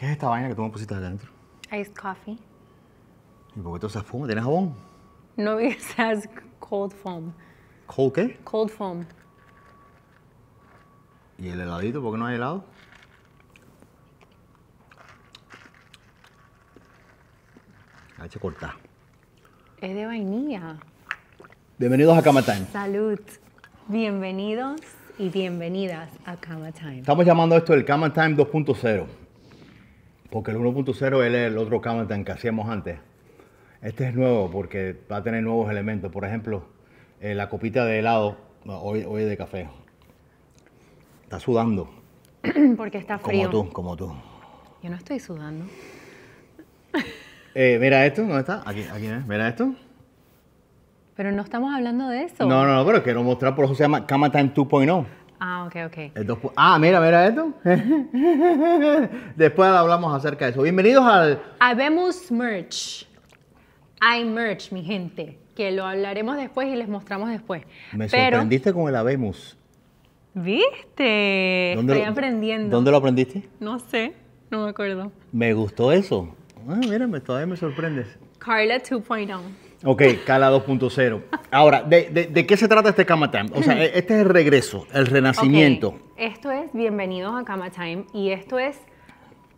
¿Qué es esta vaina que tú me pusiste adentro? Iced coffee. ¿Y por qué tú usas foam? ¿Tienes jabón? No, es cold foam. ¿Cold qué? Cold foam. ¿Y el heladito? ¿Por qué no hay helado? La hecho cortar. Es de vainilla. Bienvenidos a Cama Time. Salud. Bienvenidos y bienvenidas a Cama Time. Estamos llamando esto el Cama Time 2.0 porque el 1.0 es el otro Camatan que hacíamos antes. Este es nuevo porque va a tener nuevos elementos. Por ejemplo, eh, la copita de helado, hoy, de café. Está sudando. Porque está frío. Como tú, como tú. Yo no estoy sudando. Eh, mira esto, ¿dónde está? Aquí, aquí, eh. Mira esto. Pero no estamos hablando de eso. No, no, no, pero quiero mostrar por eso se llama Camatan 2.0. Ah, ok, ok. ah, mira, mira esto. Después hablamos acerca de eso. Bienvenidos al... Habemos merch. Hay merch, mi gente, que lo hablaremos después y les mostramos después. Me sorprendiste con el Abemos? ¿Viste? Estoy aprendiendo. ¿Dónde lo aprendiste? No sé, no me acuerdo. Me gustó eso. Ah, mira, todavía me sorprendes. Carla 2.0. Ok, Cala 2.0. Ahora, de, qué se trata este Kama Time? O sea, e, este es el regreso, el renacimiento. Esto es Bienvenidos a Kama Time y esto es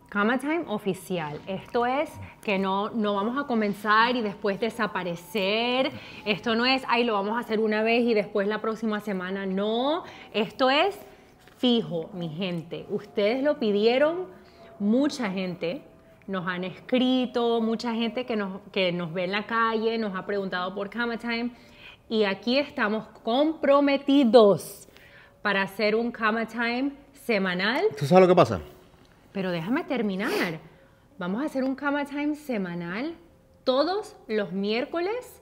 Kama Time oficial. Esto es que no, no vamos a comenzar y después desaparecer. Esto no es, ay, lo vamos a hacer una vez y después la próxima semana. No, esto es fijo, mi gente. Ustedes lo pidieron, mucha gente nos han escrito, mucha gente que nos, que nos ve en la calle, nos ha preguntado por Kama Time y aquí estamos comprometidos para hacer un Kama Time semanal. ¿Tú sabes lo que pasa? Pero déjame terminar. Vamos a hacer un Kama Time semanal todos los miércoles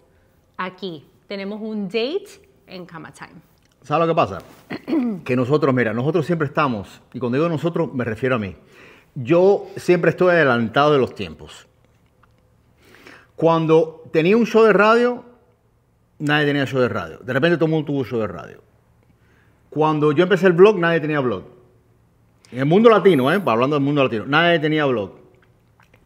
aquí. Tenemos un date en Kama Time. ¿Sabes lo que pasa? que nosotros, mira, nosotros siempre estamos, y cuando digo nosotros me refiero a mí, yo siempre estoy adelantado de los tiempos. Cuando tenía un show de radio, nadie tenía show de radio. De repente todo el mundo tuvo show de radio. Cuando yo empecé el blog, nadie tenía blog. En el mundo latino, ¿eh? hablando del mundo latino, nadie tenía blog.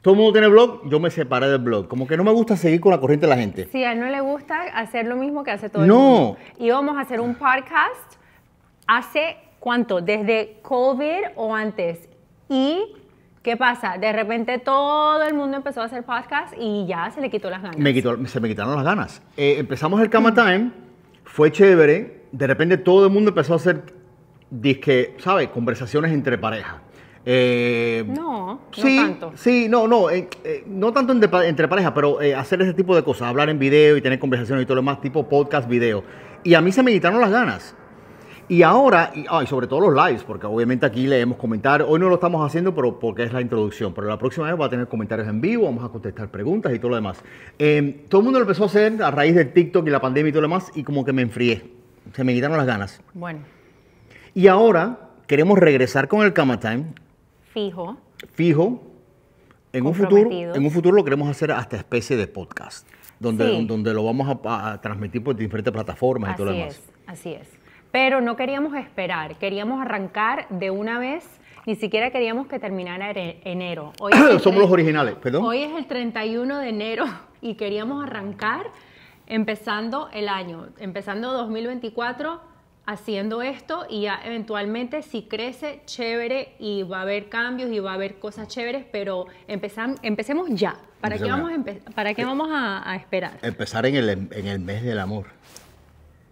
Todo el mundo tiene blog, yo me separé del blog. Como que no me gusta seguir con la corriente de la gente. Sí, a él no le gusta hacer lo mismo que hace todo el mundo. No. Íbamos a hacer un podcast hace, ¿cuánto? Desde COVID o antes. Y ¿Qué pasa? De repente todo el mundo empezó a hacer podcast y ya se le quitó las ganas. Me quitó, se me quitaron las ganas. Eh, empezamos el Kama Time, fue chévere. De repente todo el mundo empezó a hacer, disque, ¿sabes? Conversaciones entre parejas. Eh, no, no tanto. Sí, no, no, eh, no tanto entre, entre parejas, pero hacer ese tipo de cosas, hablar en video y tener conversaciones y todo lo demás, tipo podcast, video. Y a mí se me quitaron las ganas. Y ahora, y, sobre todo los lives, porque obviamente aquí leemos comentarios. Hoy no lo estamos haciendo pero porque es la introducción, pero la próxima vez va a tener comentarios en vivo, vamos a contestar preguntas y todo lo demás. Em, todo el mundo lo empezó a hacer a raíz del TikTok y la pandemia y todo lo demás, y como que me enfrié. Se me quitaron las ganas. Bueno. Y ahora queremos regresar con el camatime. Fijo. Fijo. En un, futuro, en un futuro lo queremos hacer hasta especie de podcast, donde, donde lo vamos a, transmitir por diferentes plataformas y todo lo demás. Es, así es pero no queríamos esperar, queríamos arrancar de una vez. Ni siquiera queríamos que terminara e-, enero. Hoy Somos los originales, perdón. Hoy es el 31 de enero y queríamos arrancar empezando el año, empezando 2024 haciendo esto y eventualmente si crece, chévere y va a haber cambios y va a haber cosas chéveres, pero empezamos empecemos ya. ¿Para qué vamos, a, ¿para qué eh, vamos esperar? Empezar en el, en el mes del amor.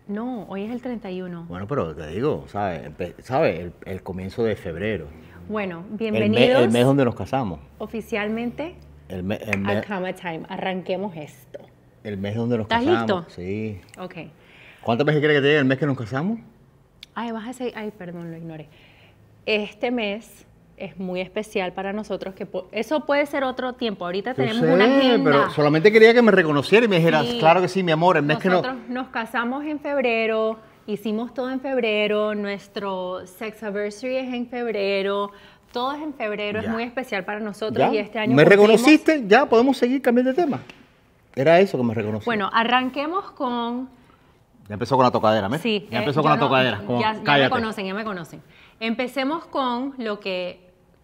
No, hoy es el 31. Bueno, pero te digo, ¿sabes? ¿Sabe? El, comienzo de febrero. Bueno, bienvenidos. El, el mes donde nos casamos. Oficialmente el mes. el Time. Arranquemos esto. El mes donde nos casamos. ¿Estás listo? Sí. Ok. ¿Cuántas veces quieres que te el mes que nos casamos? Ay, vas a ser. Ay, perdón, lo ignoré. Este mes es muy especial para nosotros, que eso puede ser otro tiempo, ahorita tenemos una agenda. pero solamente quería que me reconociera y me dijeras, claro que sí, mi amor, el mes nosotros que no... nos casamos en febrero, hicimos todo en febrero, nuestro sex anniversary es en febrero, todo es en febrero, es muy especial para nosotros y este año... ¿Me reconociste? Ya, podemos seguir cambiando de tema. Era eso que me reconociste. Bueno, arranquemos con... Ya empezó con la tocadera, ¿me? Sí. Ya eh, empezó con la tocadera. ya me conocen, ya me conocen. Empecemos con lo que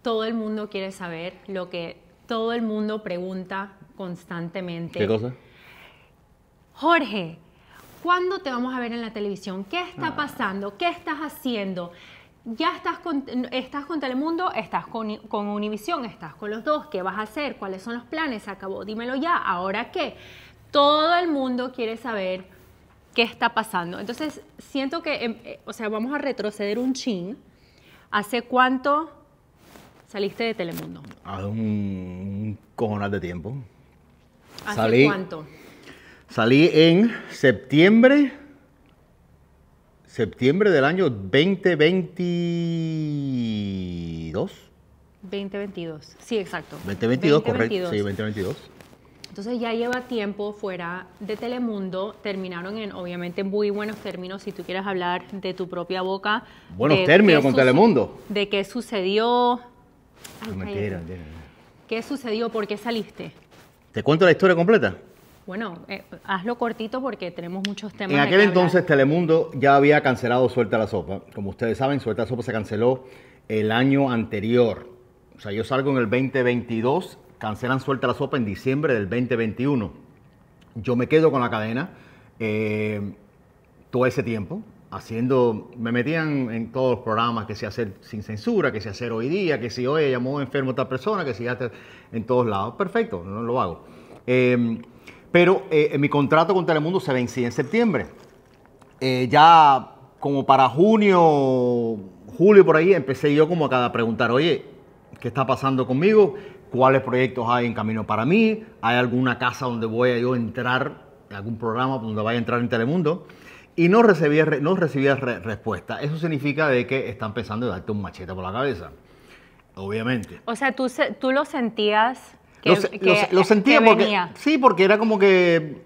todo el mundo quiere saber, lo que todo el mundo pregunta constantemente. ¿Qué cosa? Jorge, ¿cuándo te vamos a ver en la televisión? ¿Qué está ah. pasando? ¿Qué estás haciendo? Ya estás con, estás con Telemundo, estás con, Univision? Univisión, estás con los dos. ¿Qué vas a hacer? ¿Cuáles son los planes? Se acabó. Dímelo ya. ¿Ahora qué? Todo el mundo quiere saber qué está pasando. Entonces, siento que, em, eh, o sea, vamos a retroceder un chin. ¿Hace cuánto Saliste de Telemundo. Hace un, un cojonal de tiempo. ¿Hace cuánto? Salí en septiembre. Septiembre del año 2022. 2022, sí, exacto. 2022, 2022. correcto. Sí, 2022. Entonces ya lleva tiempo fuera de Telemundo, terminaron en, obviamente, muy buenos términos, si tú quieres hablar de tu propia boca. Buenos términos con Telemundo. De qué sucedió, Ah, ¿Qué sucedió? ¿Por qué saliste? ¿Te cuento la historia completa? Bueno, eh, hazlo cortito porque tenemos muchos temas. En aquel entonces Telemundo ya había cancelado Suelta la Sopa. Como ustedes saben, Suelta la Sopa se canceló el año anterior. O sea, yo salgo en el 2022, cancelan Suelta la Sopa en diciembre del 2021. Yo me quedo con la cadena eh, todo ese tiempo haciendo, me metían en todos los programas, que si hacer sin censura, que si hacer hoy día, que si oye, llamó enfermo a tal persona, que si ya en todos lados. Perfecto, no lo hago. Em, pero eh, mi contrato con Telemundo se vencía en septiembre. Eh, ya como para junio, julio por ahí, empecé yo como a cada preguntar, oye, ¿qué está pasando conmigo? ¿Cuáles proyectos hay en camino para mí? ¿Hay alguna casa donde voy a yo entrar? ¿Algún programa donde vaya a entrar en Telemundo? y no recibía, no recibía respuesta. Eso significa de que están pensando de darte un machete por la cabeza, obviamente. O sea, tú, tú lo sentías que, lo, lo, sentía porque, Sí, porque era como que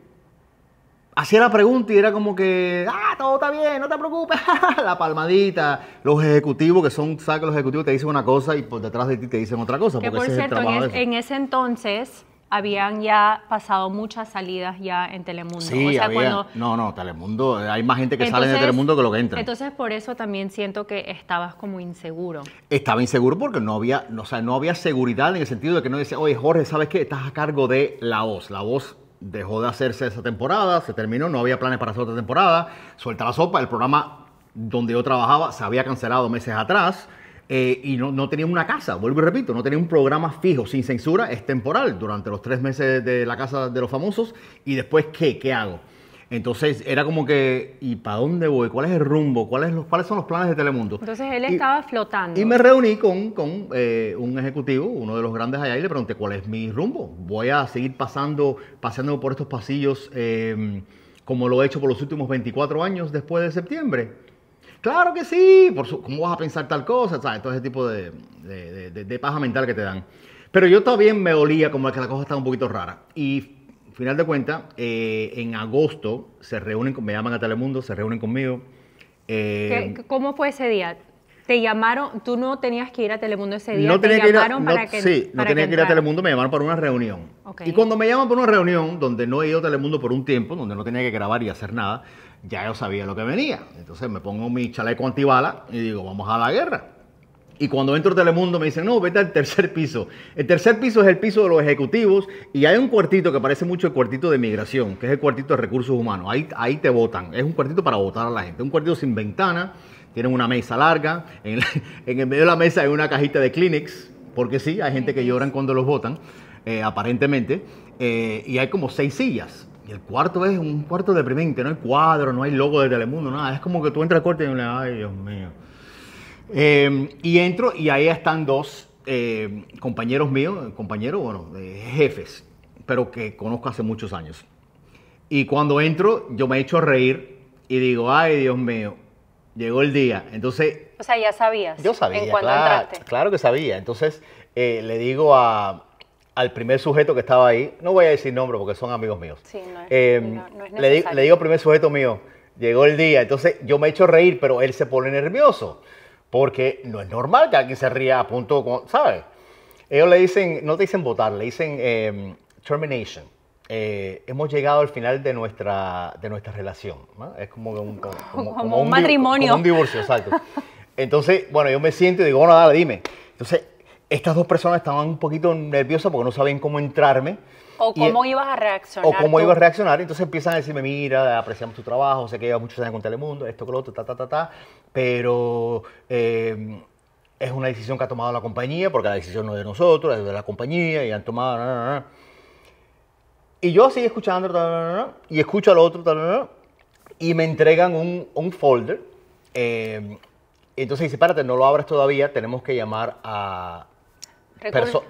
hacía la pregunta y era como que, ah, todo está bien, no te preocupes, la palmadita. Los ejecutivos que son, sabes los ejecutivos te dicen una cosa y por detrás de ti te dicen otra cosa. Que por cierto, en, ese entonces habían ya pasado muchas salidas ya en Telemundo. Sí, había, no, no, Telemundo, hay más gente que sale de Telemundo que lo que entra. Entonces, por eso también siento que estabas como inseguro. Estaba inseguro porque no había, o sea, no había seguridad en el sentido de que no decía, oye, Jorge, ¿sabes qué? Estás a cargo de La Voz. La Voz dejó de hacerse esa temporada, se terminó, no había planes para hacer otra temporada, suelta la sopa, el programa donde yo trabajaba se había cancelado meses atrás. Eh, y no, tenía una casa, vuelvo y repito, no tenía un programa fijo, sin censura, es temporal, durante los tres meses de la casa de los famosos, y después, ¿qué? ¿Qué hago? Entonces era como que, ¿y para dónde voy? ¿Cuál es el rumbo? ¿Cuáles, los, ¿Cuáles son los planes de Telemundo? Entonces él estaba flotando. Y me reuní con, con eh, un ejecutivo, uno de los grandes allá, y le pregunté, ¿cuál es mi rumbo? ¿Voy a seguir pasando, paseando por estos pasillos eh, como lo he hecho por los últimos 24 años después de septiembre? Claro que sí, por ¿cómo vas a pensar tal cosa? ¿Sabes? Todo ese tipo de, paja mental que te dan. Pero yo todavía me olía como que la cosa estaba un poquito rara. Y final de cuentas, eh, en agosto se reúnen, me llaman a Telemundo, se reúnen conmigo. Eh, ¿Cómo fue ese día? Te llamaron, tú no tenías que ir a Telemundo ese día. No te llamaron para que, Sí, no tenía que, ir a Telemundo, me llamaron para una reunión. Y cuando me llaman para una reunión, donde no he ido a Telemundo por un tiempo, donde no tenía que grabar y hacer nada, ya yo sabía lo que venía. Entonces me pongo mi chaleco antibala y digo, vamos a la guerra. Y cuando entro a Telemundo me dicen, no, vete al tercer piso. El tercer piso es el piso de los ejecutivos y hay un cuartito que parece mucho el cuartito de migración, que es el cuartito de recursos humanos. Ahí, ahí te votan. Es un cuartito para votar a la gente. Un cuartito sin ventana, tienen una mesa larga, en, el medio de la mesa hay una cajita de Kleenex, porque sí, hay gente que lloran cuando los votan, eh, aparentemente, eh, y hay como seis sillas. Y el cuarto es un cuarto deprimente, no hay cuadro, no hay logo de Telemundo, nada. Es como que tú entras al cuarto y dices, ay, Dios mío. Em, y entro y ahí están dos eh, compañeros míos, compañeros, bueno, jefes, pero que conozco hace muchos años. Y cuando entro, yo me echo a reír y digo, ay, Dios mío, Llegó el día. Entonces. O sea, ya sabías. Yo sabía. En claro, Claro que sabía. Entonces eh, le digo al primer sujeto que estaba ahí, no voy a decir nombre porque son amigos míos. Sí, no es, eh, necesario. Le, digo, al primer sujeto mío, llegó el día. Entonces yo me he echo reír, pero él se pone nervioso. Porque no es normal que alguien se ría a punto, ¿sabes? Ellos le dicen, no te dicen votar, le dicen em, termination. Eh, hemos llegado al final de nuestra, de nuestra relación. ¿no? Es como un, como, un, matrimonio. Como un divorcio, exacto. Entonces, bueno, yo me siento y digo, bueno, dale, dime. Entonces, estas dos personas estaban un poquito nerviosas porque no sabían cómo entrarme. O cómo e- ibas a reaccionar. O cómo ibas a reaccionar. Entonces empiezan a decirme, mira, apreciamos tu trabajo, sé que llevas muchos años con Telemundo, esto, que lo otro, ta, ta, ta, ta. Pero em, es una decisión que ha tomado la compañía, porque la decisión no es de nosotros, es de la compañía y han tomado... Y yo sigo escuchando, y escucho al otro, y me entregan un, folder. Eh, entonces dice, párate, no lo abras todavía, tenemos que llamar a, persona,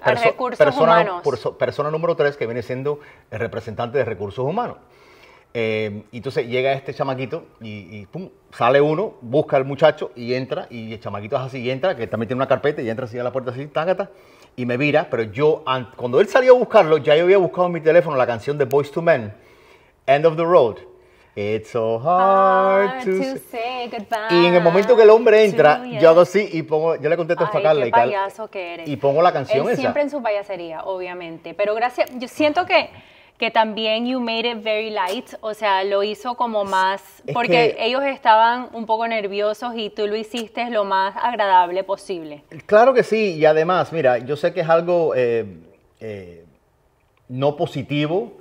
humanos. persona número 3 que viene siendo el representante de recursos humanos. Eh, entonces llega este chamaquito y, sale uno, busca al muchacho y entra, y el chamaquito es así, entra, que también tiene una carpeta y entra así a la puerta así, Tá y me vira, pero yo, cuando él salió a buscarlo, ya yo había buscado en mi teléfono la canción de Boys to Men, End of the Road. It's so hard ah, to, say goodbye. Y en el momento que el hombre entra, yo hago así y pongo, yo le contesto a Carla. y, que y pongo la canción Siempre en su payasería, obviamente. Pero gracias, yo siento que que también You Made It Very Light, o sea, lo hizo como más, porque ellos estaban un poco nerviosos y tú lo hiciste lo más agradable posible. Claro que sí, y además, mira, yo sé que es algo eh, eh, no positivo,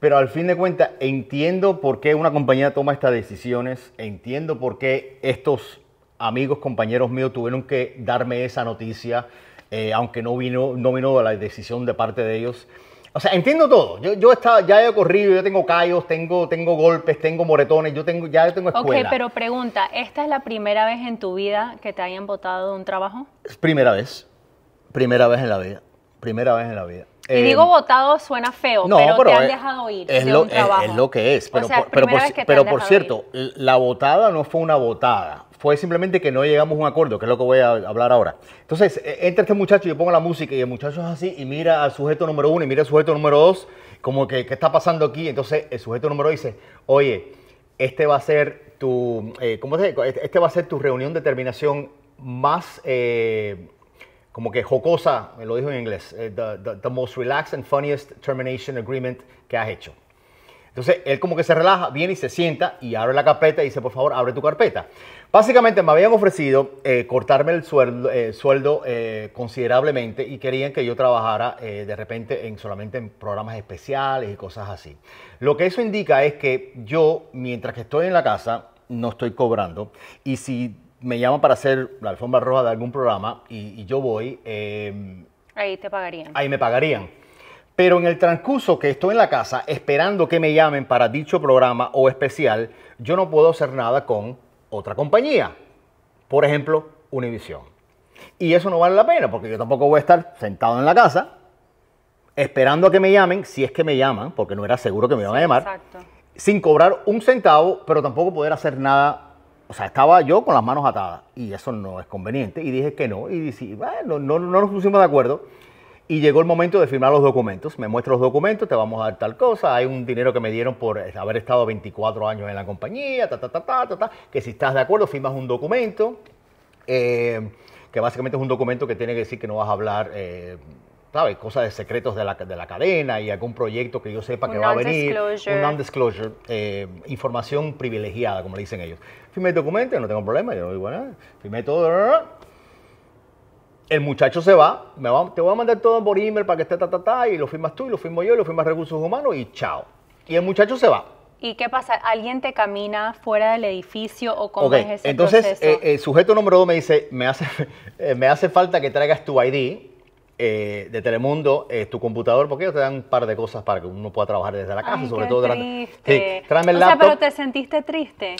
pero al fin de cuentas entiendo por qué una compañía toma estas decisiones, entiendo por qué estos amigos, compañeros míos tuvieron que darme esa noticia, eh, aunque no vino, no vino la decisión de parte de ellos. O sea, entiendo todo. Yo, yo ya he corrido, yo tengo callos, tengo, tengo golpes, tengo moretones, yo tengo, ya tengo escuela. Ok, pero pregunta, ¿esta es la primera vez en tu vida que te hayan votado de un trabajo? primera vez. Primera vez en la vida. Primera vez en la vida. Y digo em, votado suena feo, pero, te han dejado ir es de lo, trabajo. Es, lo que es. Pero, por, cierto, la votada no fue una votada fue simplemente que no llegamos a un acuerdo, que es lo que voy a hablar ahora. Entonces, e, entra este muchacho, yo pongo la música y el muchacho es así y mira al sujeto número uno y mira al sujeto número dos, como que, ¿qué está pasando aquí? Entonces, el sujeto número dice, oye, este va a ser tu, eh, ¿cómo este, este va a ser tu reunión de terminación más, eh, como que jocosa, me lo dijo en inglés, eh, the, the most relaxed and funniest termination agreement que has hecho. Entonces él como que se relaja, viene y se sienta y abre la carpeta y dice, por favor, abre tu carpeta. Básicamente me habían ofrecido eh, cortarme el sueldo, eh, eh, considerablemente y querían que yo trabajara de repente en solamente en programas especiales y cosas así. Lo que eso indica es que yo, mientras que estoy en la casa, no estoy cobrando y si me llaman para hacer la alfombra roja de algún programa y, y yo voy... Em, ahí te pagarían. Ahí me pagarían. Pero en el transcurso que estoy en la casa esperando que me llamen para dicho programa o especial, yo no puedo hacer nada con otra compañía. Por ejemplo, Univision. Y eso no vale la pena porque yo tampoco voy a estar sentado en la casa esperando a que me llamen, si es que me llaman, porque no era seguro que me iban a llamar, sin cobrar un centavo, pero tampoco poder hacer nada. O sea, estaba yo con las manos atadas y eso no es conveniente. Y dije que no. Y dije, no, no nos pusimos de acuerdo. Y llegó el momento de firmar los documentos. Me muestra los documentos, te vamos a dar tal cosa. Hay un dinero que me dieron por eh, haber estado 24 años en la compañía, ta, ta, ta, ta, ta, ta que si estás de acuerdo, firmas un documento, eh, que básicamente es un documento que tiene que decir que no vas a hablar. Eh, ¿sabes? Cosas de secretos de la, de la, cadena y algún proyecto que yo sepa que va a venir. Un non-disclosure. información privilegiada, como le dicen ellos. Firmé el documento, no tengo problema, yo no digo nada. Firmé todo, el muchacho se va, te voy a mandar todo por email para que esté ta, ta, y lo firmas tú, y lo firmo yo, y lo firmas Recursos Humanos, y chao. Y el muchacho se va. ¿Y qué pasa? ¿Alguien te camina fuera del edificio o cómo es ese Entonces, proceso? Entonces, eh, el sujeto número dos me dice, me hace, eh, me hace falta que traigas tu ID eh, de Telemundo, tu computador, porque ellos te dan un par de cosas para que uno pueda trabajar desde la casa, sobre todo... durante. Sí, tráeme el o sea, pero te sentiste triste.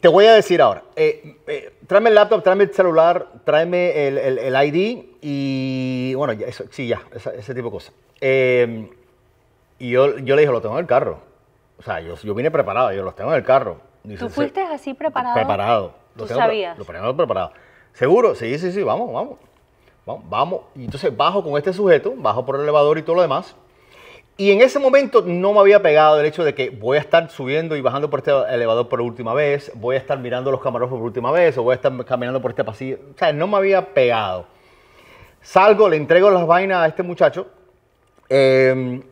Te voy a decir ahora, eh, eh, tráeme el laptop, tráeme el celular, tráeme el, ID y bueno, eso, sí, ya, ese tipo de cosas. Eh, y yo, yo le dije, lo tengo en el carro. O sea, yo, yo vine preparado, yo los tengo en el carro. ¿Tú fuiste así preparado? Preparado. ¿Tú sabías? Lo tengo preparado. ¿Seguro? Sí, sí, sí, vamos, vamos. Vamos, vamos. Y entonces bajo con este sujeto, bajo por el elevador y todo lo demás. Y en ese momento no me había pegado el hecho de que voy a estar subiendo y bajando por este elevador por última vez, voy a estar mirando los camarógrafos por última vez, o voy a estar caminando por este pasillo. O sea, no me había pegado. Salgo, le entrego las vainas a este muchacho em,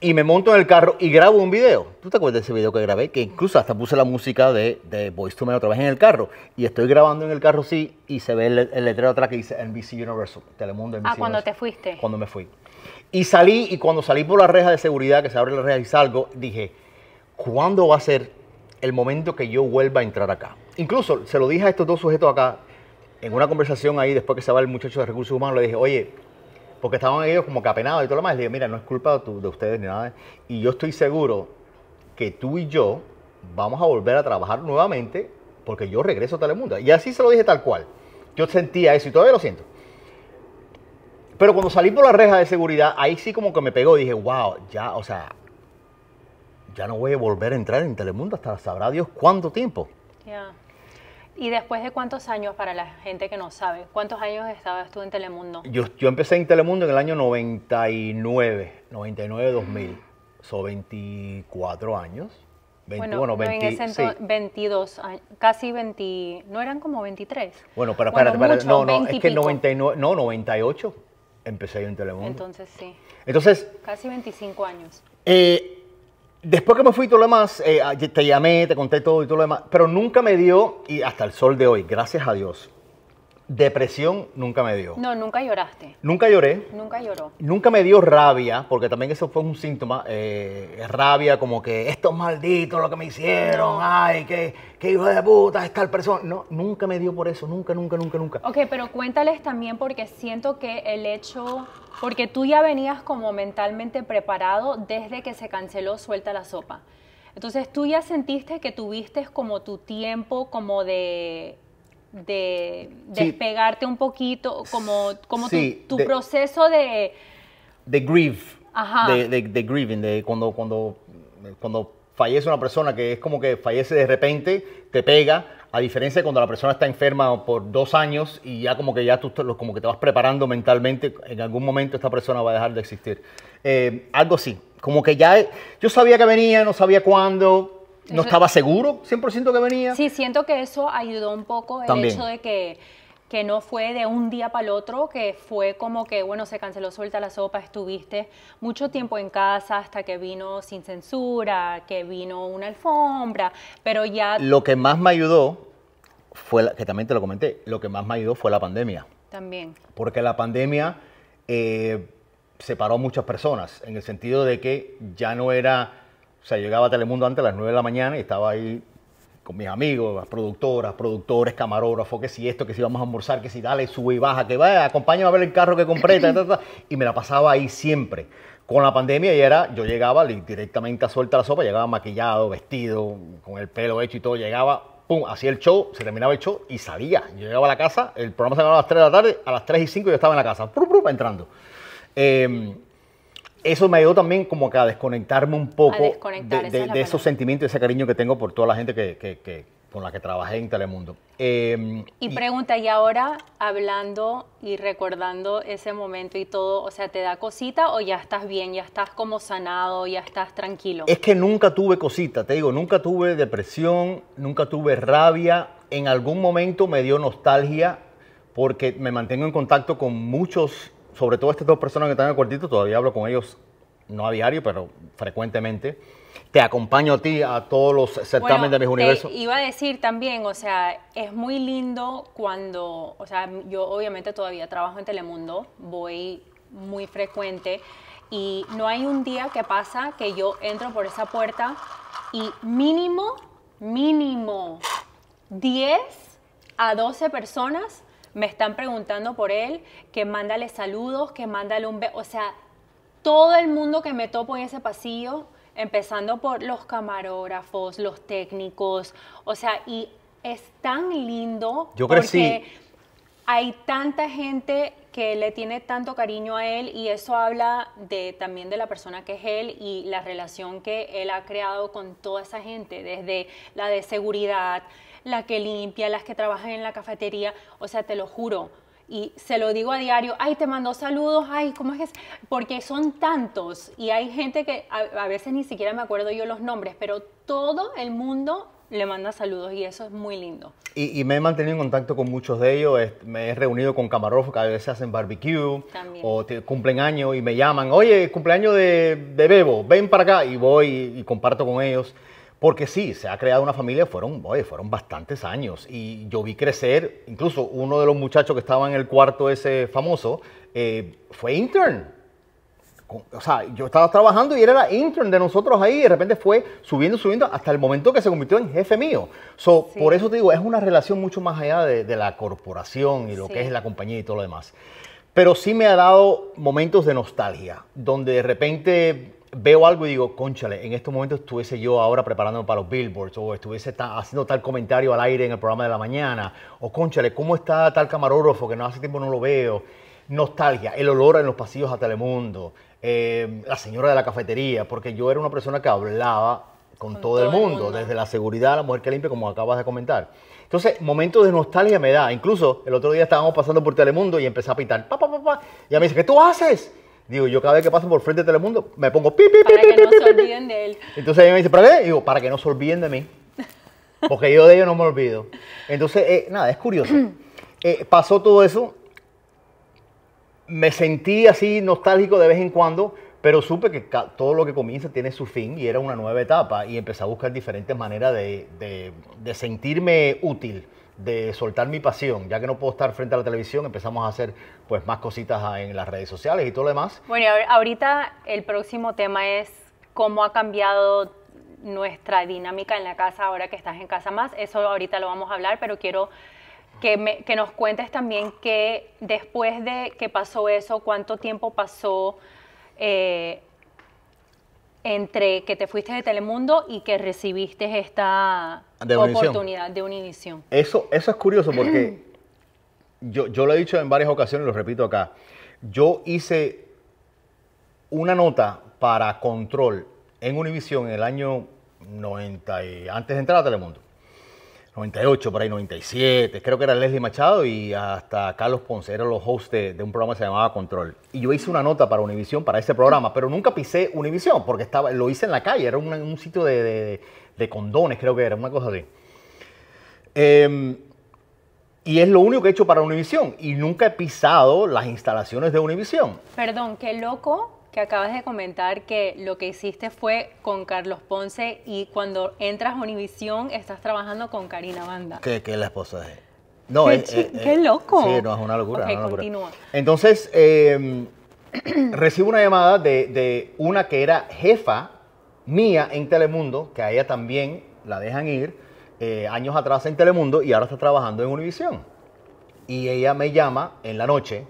y me monto en el carro y grabo un video. ¿Tú te acuerdas de ese video que grabé? Que incluso hasta puse la música de, de Voice to otra vez en el carro. Y estoy grabando en el carro, sí, y se ve el, letrero atrás que dice NBC Universal, Telemundo NBC Ah, cuando te fuiste. Cuando me fui. Y salí, y cuando salí por la reja de seguridad, que se abre la reja y salgo, dije, ¿cuándo va a ser el momento que yo vuelva a entrar acá? Incluso se lo dije a estos dos sujetos acá, en una conversación ahí, después que se va el muchacho de recursos humanos, le dije, oye, porque estaban ellos como capenados y todo lo demás, le dije, mira, no es culpa de, ustedes ni nada. Y yo estoy seguro que tú y yo vamos a volver a trabajar nuevamente porque yo regreso a Telemundo. Y así se lo dije tal cual. Yo sentía eso y todavía lo siento. Pero cuando salí por la reja de seguridad, ahí sí como que me pegó. Dije, wow, ya, o sea, ya no voy a volver a entrar en Telemundo hasta sabrá Dios cuánto tiempo. Ya. ¿Y después de cuántos años para la gente que no sabe? ¿Cuántos años estabas tú en Telemundo? Yo, empecé en Telemundo en el año 99, 99, 2000. Son 24 años. bueno, en ese sí. 22, casi 20, no eran como 23. Bueno, pero espérate, espérate, no, no, es que 99, no, 98. Empecé yo en Telemundo. Entonces sí. Entonces. Casi 25 años. Eh, después que me fui y todo lo demás, eh, ah, te llamé, te conté todo y todo lo demás, pero nunca me dio, y hasta el sol de hoy, gracias a Dios, Depresión nunca me dio. No, nunca lloraste. Nunca lloré. Nunca lloró. Nunca me dio rabia, porque también eso fue un síntoma. Eh, rabia, como que estos malditos lo que me hicieron, ay, qué qué hijo de puta es tal persona. No, nunca me dio por eso, nunca, nunca, nunca, nunca. Ok, pero cuéntales también, porque siento que el hecho. Porque tú ya venías como mentalmente preparado desde que se canceló Suelta la Sopa. Entonces tú ya sentiste que tuviste como tu tiempo, como de de despegarte un poquito, como, como tu, proceso de... De grief. De, de, grieving, de cuando, cuando, cuando fallece una persona que es como que fallece de repente, te pega, a diferencia de cuando la persona está enferma por dos años y ya como que ya tú como que te vas preparando mentalmente, en algún momento esta persona va a dejar de existir. Eh, algo así, como que ya yo sabía que venía, no sabía cuándo, ¿No estaba seguro 100% que venía? Sí, siento que eso ayudó un poco el hecho de que que no fue de un día para el otro, que fue como que, bueno, se canceló Suelta la Sopa, estuviste mucho tiempo en casa hasta que vino Sin Censura, que vino una alfombra, pero ya... Lo que más me ayudó fue, que también te lo comenté, lo que más me ayudó fue la pandemia. También. Porque la pandemia eh, separó a muchas personas, en el sentido de que ya no era o sea, llegaba a Telemundo antes a las 9 de la mañana y estaba ahí con mis amigos, las productoras, productores, camarógrafos, que si esto, que si vamos a almorzar, que si dale, sube y baja, que vaya, acompáñame a ver el carro que compré, y me la pasaba ahí siempre. Con la pandemia y era, yo llegaba directamente a suelta la sopa, llegaba maquillado, vestido, con el pelo hecho y todo, llegaba, pum, hacía el show, se terminaba el show y salía. Yo llegaba a la casa, el programa se acababa a las 3 de la tarde, a las 3 y 5 yo estaba en la casa, entrando. Eh, eso me ayudó también como que a desconectarme un poco de, esos sentimientos, ese cariño que tengo por toda la gente que, con la que trabajé en Telemundo. Em, y pregunta, y ahora hablando y recordando ese momento y todo, o sea, ¿te da cosita o ya estás bien, ya estás como sanado, ya estás tranquilo? Es que nunca tuve cosita, te digo, nunca tuve depresión, nunca tuve rabia, en algún momento me dio nostalgia porque me mantengo en contacto con muchos sobre todo estas dos personas que están en el cuartito, todavía hablo con ellos, no a diario, pero frecuentemente. Te acompaño a ti a todos los certámenes de mis universos. Iba a decir también, o sea, es muy lindo cuando, o sea, yo obviamente todavía trabajo en Telemundo, voy muy frecuente y no hay un día que pasa que yo entro por esa puerta y mínimo, mínimo 10 a 12 personas me están preguntando por él, que mándale saludos, que mándale un beso, o sea, todo el mundo que me topo en ese pasillo, empezando por los camarógrafos, los técnicos, o sea, y es tan lindo. Yo Porque hay tanta gente que le tiene tanto cariño a él y eso habla de, también de la persona que es él y la relación que él ha creado con toda esa gente, desde la de seguridad, la que limpia, las que trabajan en la cafetería, o sea, te lo juro. Y se lo digo a diario, ay, te mando saludos, ay, ¿cómo es que Porque son tantos y hay gente que a, veces ni siquiera me acuerdo yo los nombres, pero todo el mundo le manda saludos y eso es muy lindo. Y, me he mantenido en contacto con muchos de ellos, me he reunido con camarógrafos que a veces hacen barbecue o te, cumplen años y me llaman, oye, cumpleaños de, de, Bebo, ven para acá y voy y comparto con ellos. Porque sí, se ha creado una familia, fueron, fueron bastantes años y yo vi crecer, incluso uno de los muchachos que estaba en el cuarto ese famoso, eh, fue intern. O sea, yo estaba trabajando y era intern de nosotros ahí y de repente fue subiendo, subiendo hasta el momento que se convirtió en jefe mío. Por eso te digo, es una relación mucho más allá de, la corporación y lo que es la compañía y todo lo demás. Pero sí me ha dado momentos de nostalgia, donde de repente veo algo y digo, conchale, en estos momentos estuviese yo ahora preparándome para los billboards o estuviese haciendo tal comentario al aire en el programa de la mañana o conchale, ¿cómo está tal camarógrafo que no hace tiempo no lo veo? Nostalgia, el olor en los pasillos a Telemundo, em, la señora de la cafetería, porque yo era una persona que hablaba con, todo, el, mundo, desde la seguridad a la mujer que limpia, como acabas de comentar. Entonces, momentos de nostalgia me da. Incluso el otro día estábamos pasando por Telemundo y empecé a pitar, pa, pa, pa, Y a mí dice, ¿qué tú haces? Digo, yo cada vez que paso por frente de Telemundo, me pongo pi, pi, para que no se olviden de él. Entonces ella me dice, ¿para qué? Digo, para que no se olviden de mí. Porque yo de ellos no me olvido. Entonces, eh, nada, es curioso. Eh, pasó todo eso. Me sentí así nostálgico de vez en cuando, pero supe que todo lo que comienza tiene su fin y era una nueva etapa y empecé a buscar diferentes maneras de, de, de sentirme útil de soltar mi pasión, ya que no puedo estar frente a la televisión, empezamos a hacer pues más cositas en las redes sociales y todo lo demás. Bueno, ahorita el próximo tema es cómo ha cambiado nuestra dinámica en la casa ahora que estás en casa más. Eso ahorita lo vamos a hablar, pero quiero que, me, nos cuentes también que después de que pasó eso, cuánto tiempo pasó eh, entre que te fuiste de Telemundo y que recibiste esta oportunidad de Univisión. Eso, eso es curioso porque yo, yo lo he dicho en varias ocasiones lo repito acá. Yo hice una nota para control en Univisión en el año 90 y antes de entrar a Telemundo. 98, por ahí 97, creo que era Leslie Machado y hasta Carlos Ponce, eran los hosts de, un programa que se llamaba Control. Y yo hice una nota para Univisión, para ese programa, pero nunca pisé Univisión, porque estaba, lo hice en la calle, era un, sitio de, condones, creo que era, una cosa así. Em, y es lo único que he hecho para Univisión, y nunca he pisado las instalaciones de Univisión. Perdón, qué loco que acabas de comentar que lo que hiciste fue con Carlos Ponce y cuando entras a Univisión estás trabajando con Karina Banda. Que, es la esposa de No, qué, eh, eh, qué eh, loco. Sí, no, es una locura. continúa. Entonces, em, recibo una llamada de, una que era jefa mía en Telemundo, que a ella también la dejan ir, años atrás en Telemundo y ahora está trabajando en Univisión. Y ella me llama en la noche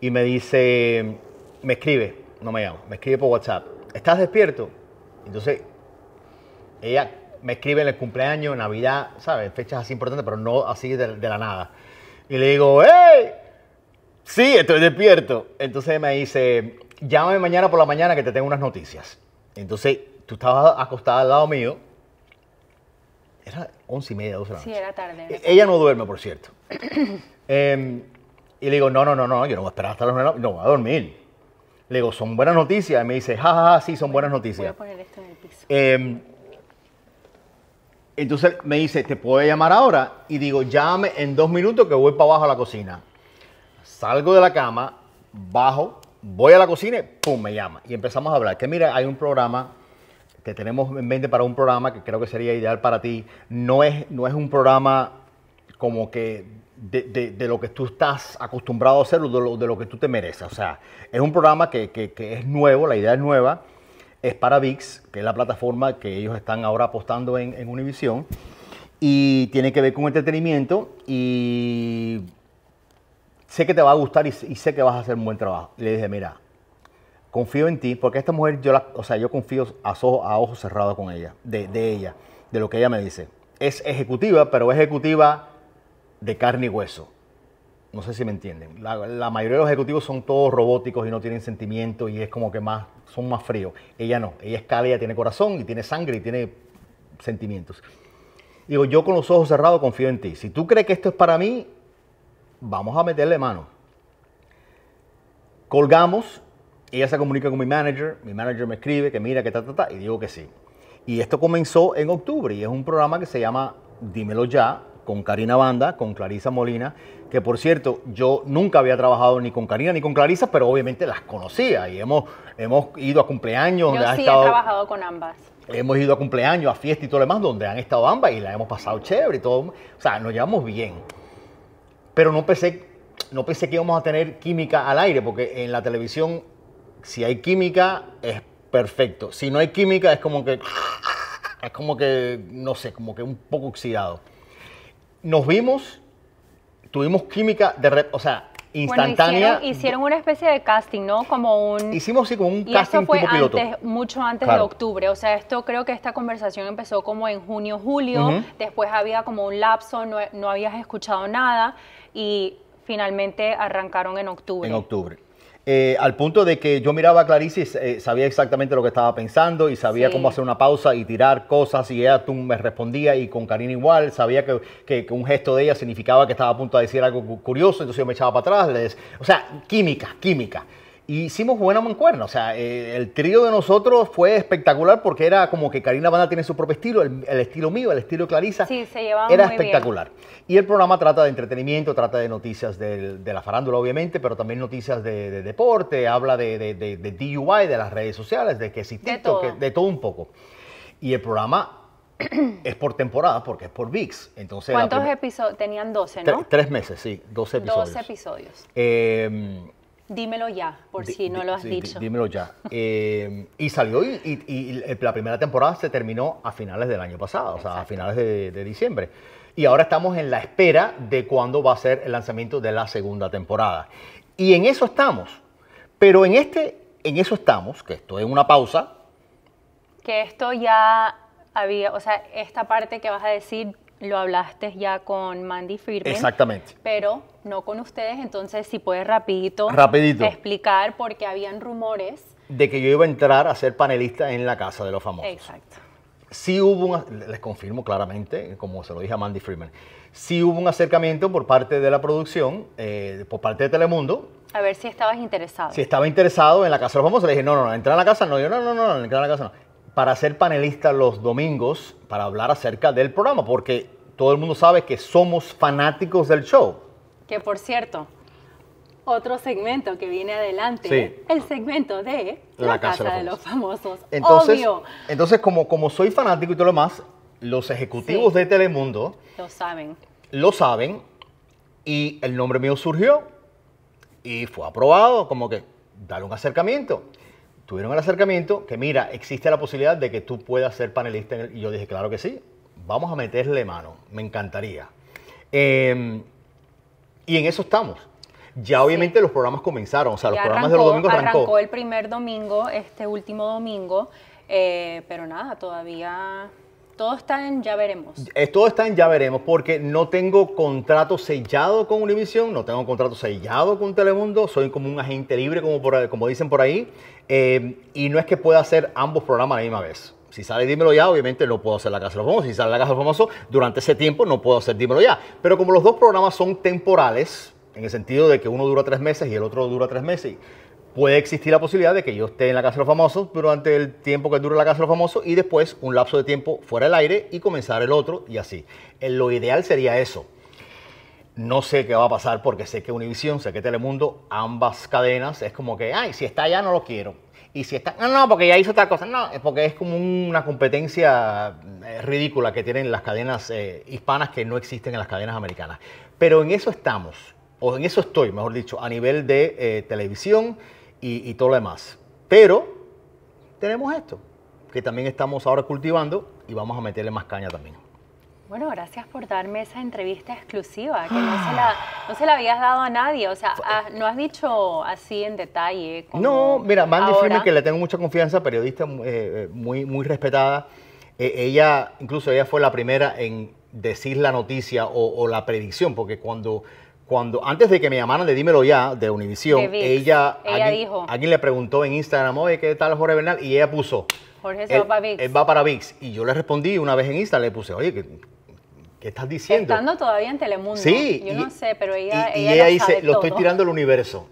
y me dice, me escribe, no me llama, me escribe por WhatsApp, ¿estás despierto? Entonces, ella me escribe en el cumpleaños, Navidad, ¿sabes? Fechas así importantes, pero no así de, la nada. Y le digo, ¡hey! Sí, estoy despierto. Entonces me dice, llámame mañana por la mañana que te tengo unas noticias. Entonces, tú estabas acostada al lado mío. Era once y media, doce de la noche. Sí, era e-, tarde. ella no duerme, por cierto. Em, y le digo, no, no, no, no, yo no voy a esperar hasta las nueve, no voy a dormir. Le digo, son buenas noticias. Y me dice, ja, ja, ja, sí, son buenas noticias. Voy a poner esto en el piso. Em, entonces me dice, ¿te puedo llamar ahora? Y digo, llámame en dos minutos que voy para abajo a la cocina. Salgo de la cama, bajo, voy a la cocina y pum, me llama. Y empezamos a hablar. Que mira, hay un programa que tenemos en mente para un programa que creo que sería ideal para ti. No es, no es un programa como que de, lo que tú estás acostumbrado a hacer o de lo, que tú te mereces. O sea, es un programa que, es nuevo, la idea es nueva, es para VIX, que es la plataforma que ellos están ahora apostando en, en Univision, y tiene que ver con entretenimiento y sé que te va a gustar y, sé que vas a hacer un buen trabajo. le dije, mira, confío en ti, porque esta mujer, yo la, o sea, yo confío a, ojo a ojos cerrados con ella, de, de ella, de lo que ella me dice. Es ejecutiva, pero ejecutiva de carne y hueso. No sé si me entienden. La, mayoría de los ejecutivos son todos robóticos y no tienen sentimiento y es como que más, son más fríos. Ella no, ella es cálida, tiene corazón y tiene sangre y tiene sentimientos. Digo, yo con los ojos cerrados confío en ti. Si tú crees que esto es para mí, vamos a meterle mano. Colgamos, ella se comunica con mi manager, mi manager me escribe que mira, que ta, ta, ta, y digo que sí. Y esto comenzó en octubre y es un programa que se llama Dímelo Ya, con Karina Banda, con Clarisa Molina, que por cierto, yo nunca había trabajado ni con Karina ni con Clarisa, pero obviamente las conocía y hemos, hemos ido a cumpleaños. Yo he trabajado con ambas. Hemos ido a cumpleaños, a fiestas y todo lo demás, donde han estado ambas y la hemos pasado chévere y todo. O sea, nos llevamos bien. Pero no pensé, no pensé que íbamos a tener química al aire, porque en la televisión, si hay química, es perfecto. Si no hay química, es como que. Es como que, no sé, como que un poco oxidado nos vimos, tuvimos química de red, o sea, instantánea. hicieron, una especie de casting, ¿no? Como un. Hicimos sí, como un y casting eso fue mucho antes de octubre. O sea, esto creo que esta conversación empezó como en junio, julio. Después había como un lapso, no, no habías escuchado nada y finalmente arrancaron en octubre. En octubre. Eh, al punto de que yo miraba a Clarice y eh, sabía exactamente lo que estaba pensando y sabía cómo hacer una pausa y tirar cosas y ella tú me respondía y con Karina igual, sabía que, un gesto de ella significaba que estaba a punto de decir algo curioso, entonces yo me echaba para atrás, o sea, química, química hicimos buena mancuerna. O sea, eh, el trío de nosotros fue espectacular porque era como que Karina Banda tiene su propio estilo, el, estilo mío, el estilo Clarisa. Sí, se llevaban Era espectacular. Y el programa trata de entretenimiento, trata de noticias de la farándula, obviamente, pero también noticias de, deporte, habla de, de, DUI, de las redes sociales, de que si de todo un poco. Y el programa es por temporada porque es por VIX. Entonces, ¿Cuántos episodios? Tenían 12, ¿no? tres meses, sí, 12 episodios. 12 episodios. Eh, Dímelo ya, por si no lo has dicho. Dímelo ya. Eh, y salió y, y, la primera temporada se terminó a finales del año pasado, o sea, a finales de, de, diciembre. Y ahora estamos en la espera de cuándo va a ser el lanzamiento de la segunda temporada. Y en eso estamos. Pero en este, en eso estamos, que esto es una pausa. Que esto ya había, o sea, esta parte que vas a decir lo hablaste ya con Mandy Freeman. Exactamente. Pero no con ustedes, entonces si puedes rapidito, explicar explicar porque habían rumores. De que yo iba a entrar a ser panelista en la Casa de los Famosos. Exacto. Sí hubo un, les confirmo claramente, como se lo dije a Mandy Freeman, sí hubo un acercamiento por parte de la producción, eh, por parte de Telemundo. A ver si estabas interesado. Si estaba interesado en la Casa de los Famosos, le dije, no, no, no, entrar a la casa, no, yo no, no, no, no entra a la casa, no para ser panelista los domingos para hablar acerca del programa, porque todo el mundo sabe que somos fanáticos del show. Que por cierto, otro segmento que viene adelante, el segmento de La, casa, de los Famosos. Entonces, Obvio. entonces como, como soy fanático y todo lo demás, los ejecutivos de Telemundo lo saben. Lo saben y el nombre mío surgió y fue aprobado, como que dar un acercamiento tuvieron el acercamiento, que mira, existe la posibilidad de que tú puedas ser panelista. y yo dije, claro que sí, vamos a meterle mano, me encantaría. Em, y en eso estamos. Ya obviamente los programas comenzaron, o sea, los programas de los domingos arrancó. Arrancó el primer domingo, este último domingo, eh, pero nada, todavía todo está en ya veremos. Eh, todo está en ya veremos porque no tengo contrato sellado con Univision, no tengo contrato sellado con Telemundo, soy como un agente libre, como, por, como dicen por ahí, eh, y no es que pueda hacer ambos programas a la misma vez. Si sale Dímelo Ya, obviamente no puedo hacer La Casa de los Famosos. Si sale La Casa de los Famosos, durante ese tiempo no puedo hacer Dímelo Ya. Pero como los dos programas son temporales, en el sentido de que uno dura tres meses y el otro dura tres meses, puede existir la posibilidad de que yo esté en la Casa de los Famosos durante el tiempo que dure la Casa de los Famosos y después un lapso de tiempo fuera del aire y comenzar el otro y así. Eh, lo ideal sería eso. No sé qué va a pasar porque sé que Univision, sé que Telemundo, ambas cadenas es como que, ay, si está allá no lo quiero. Y si está, no, no, porque ya hizo tal cosa. No, es porque es como una competencia eh, ridícula que tienen las cadenas eh, hispanas que no existen en las cadenas americanas. Pero en eso estamos, o en eso estoy, mejor dicho, a nivel de televisión y, todo lo demás. Pero tenemos esto, que también estamos ahora cultivando y vamos a meterle más caña también. Bueno, gracias por darme esa entrevista exclusiva, que no se la, ah. no la habías dado a nadie. O sea, ah, no has dicho así en detalle. no, mira, Mandy Firme, que le tengo mucha confianza, periodista eh, eh, muy, muy respetada. Eh, ella, incluso ella fue la primera en decir la noticia o, o la predicción, porque cuando cuando antes de que me llamaran de Dímelo Ya, de Univisión, ella, alguien, le preguntó en Instagram, oye, ¿qué tal Jorge Bernal? Y ella puso, Jorge se va para VIX. va para VIX. Y yo le respondí una vez en Instagram, le puse, oye, ¿qué, estás diciendo? Estando todavía en Telemundo. Sí. Yo no sé, pero ella Y, y ella, dice, lo estoy tirando al universo.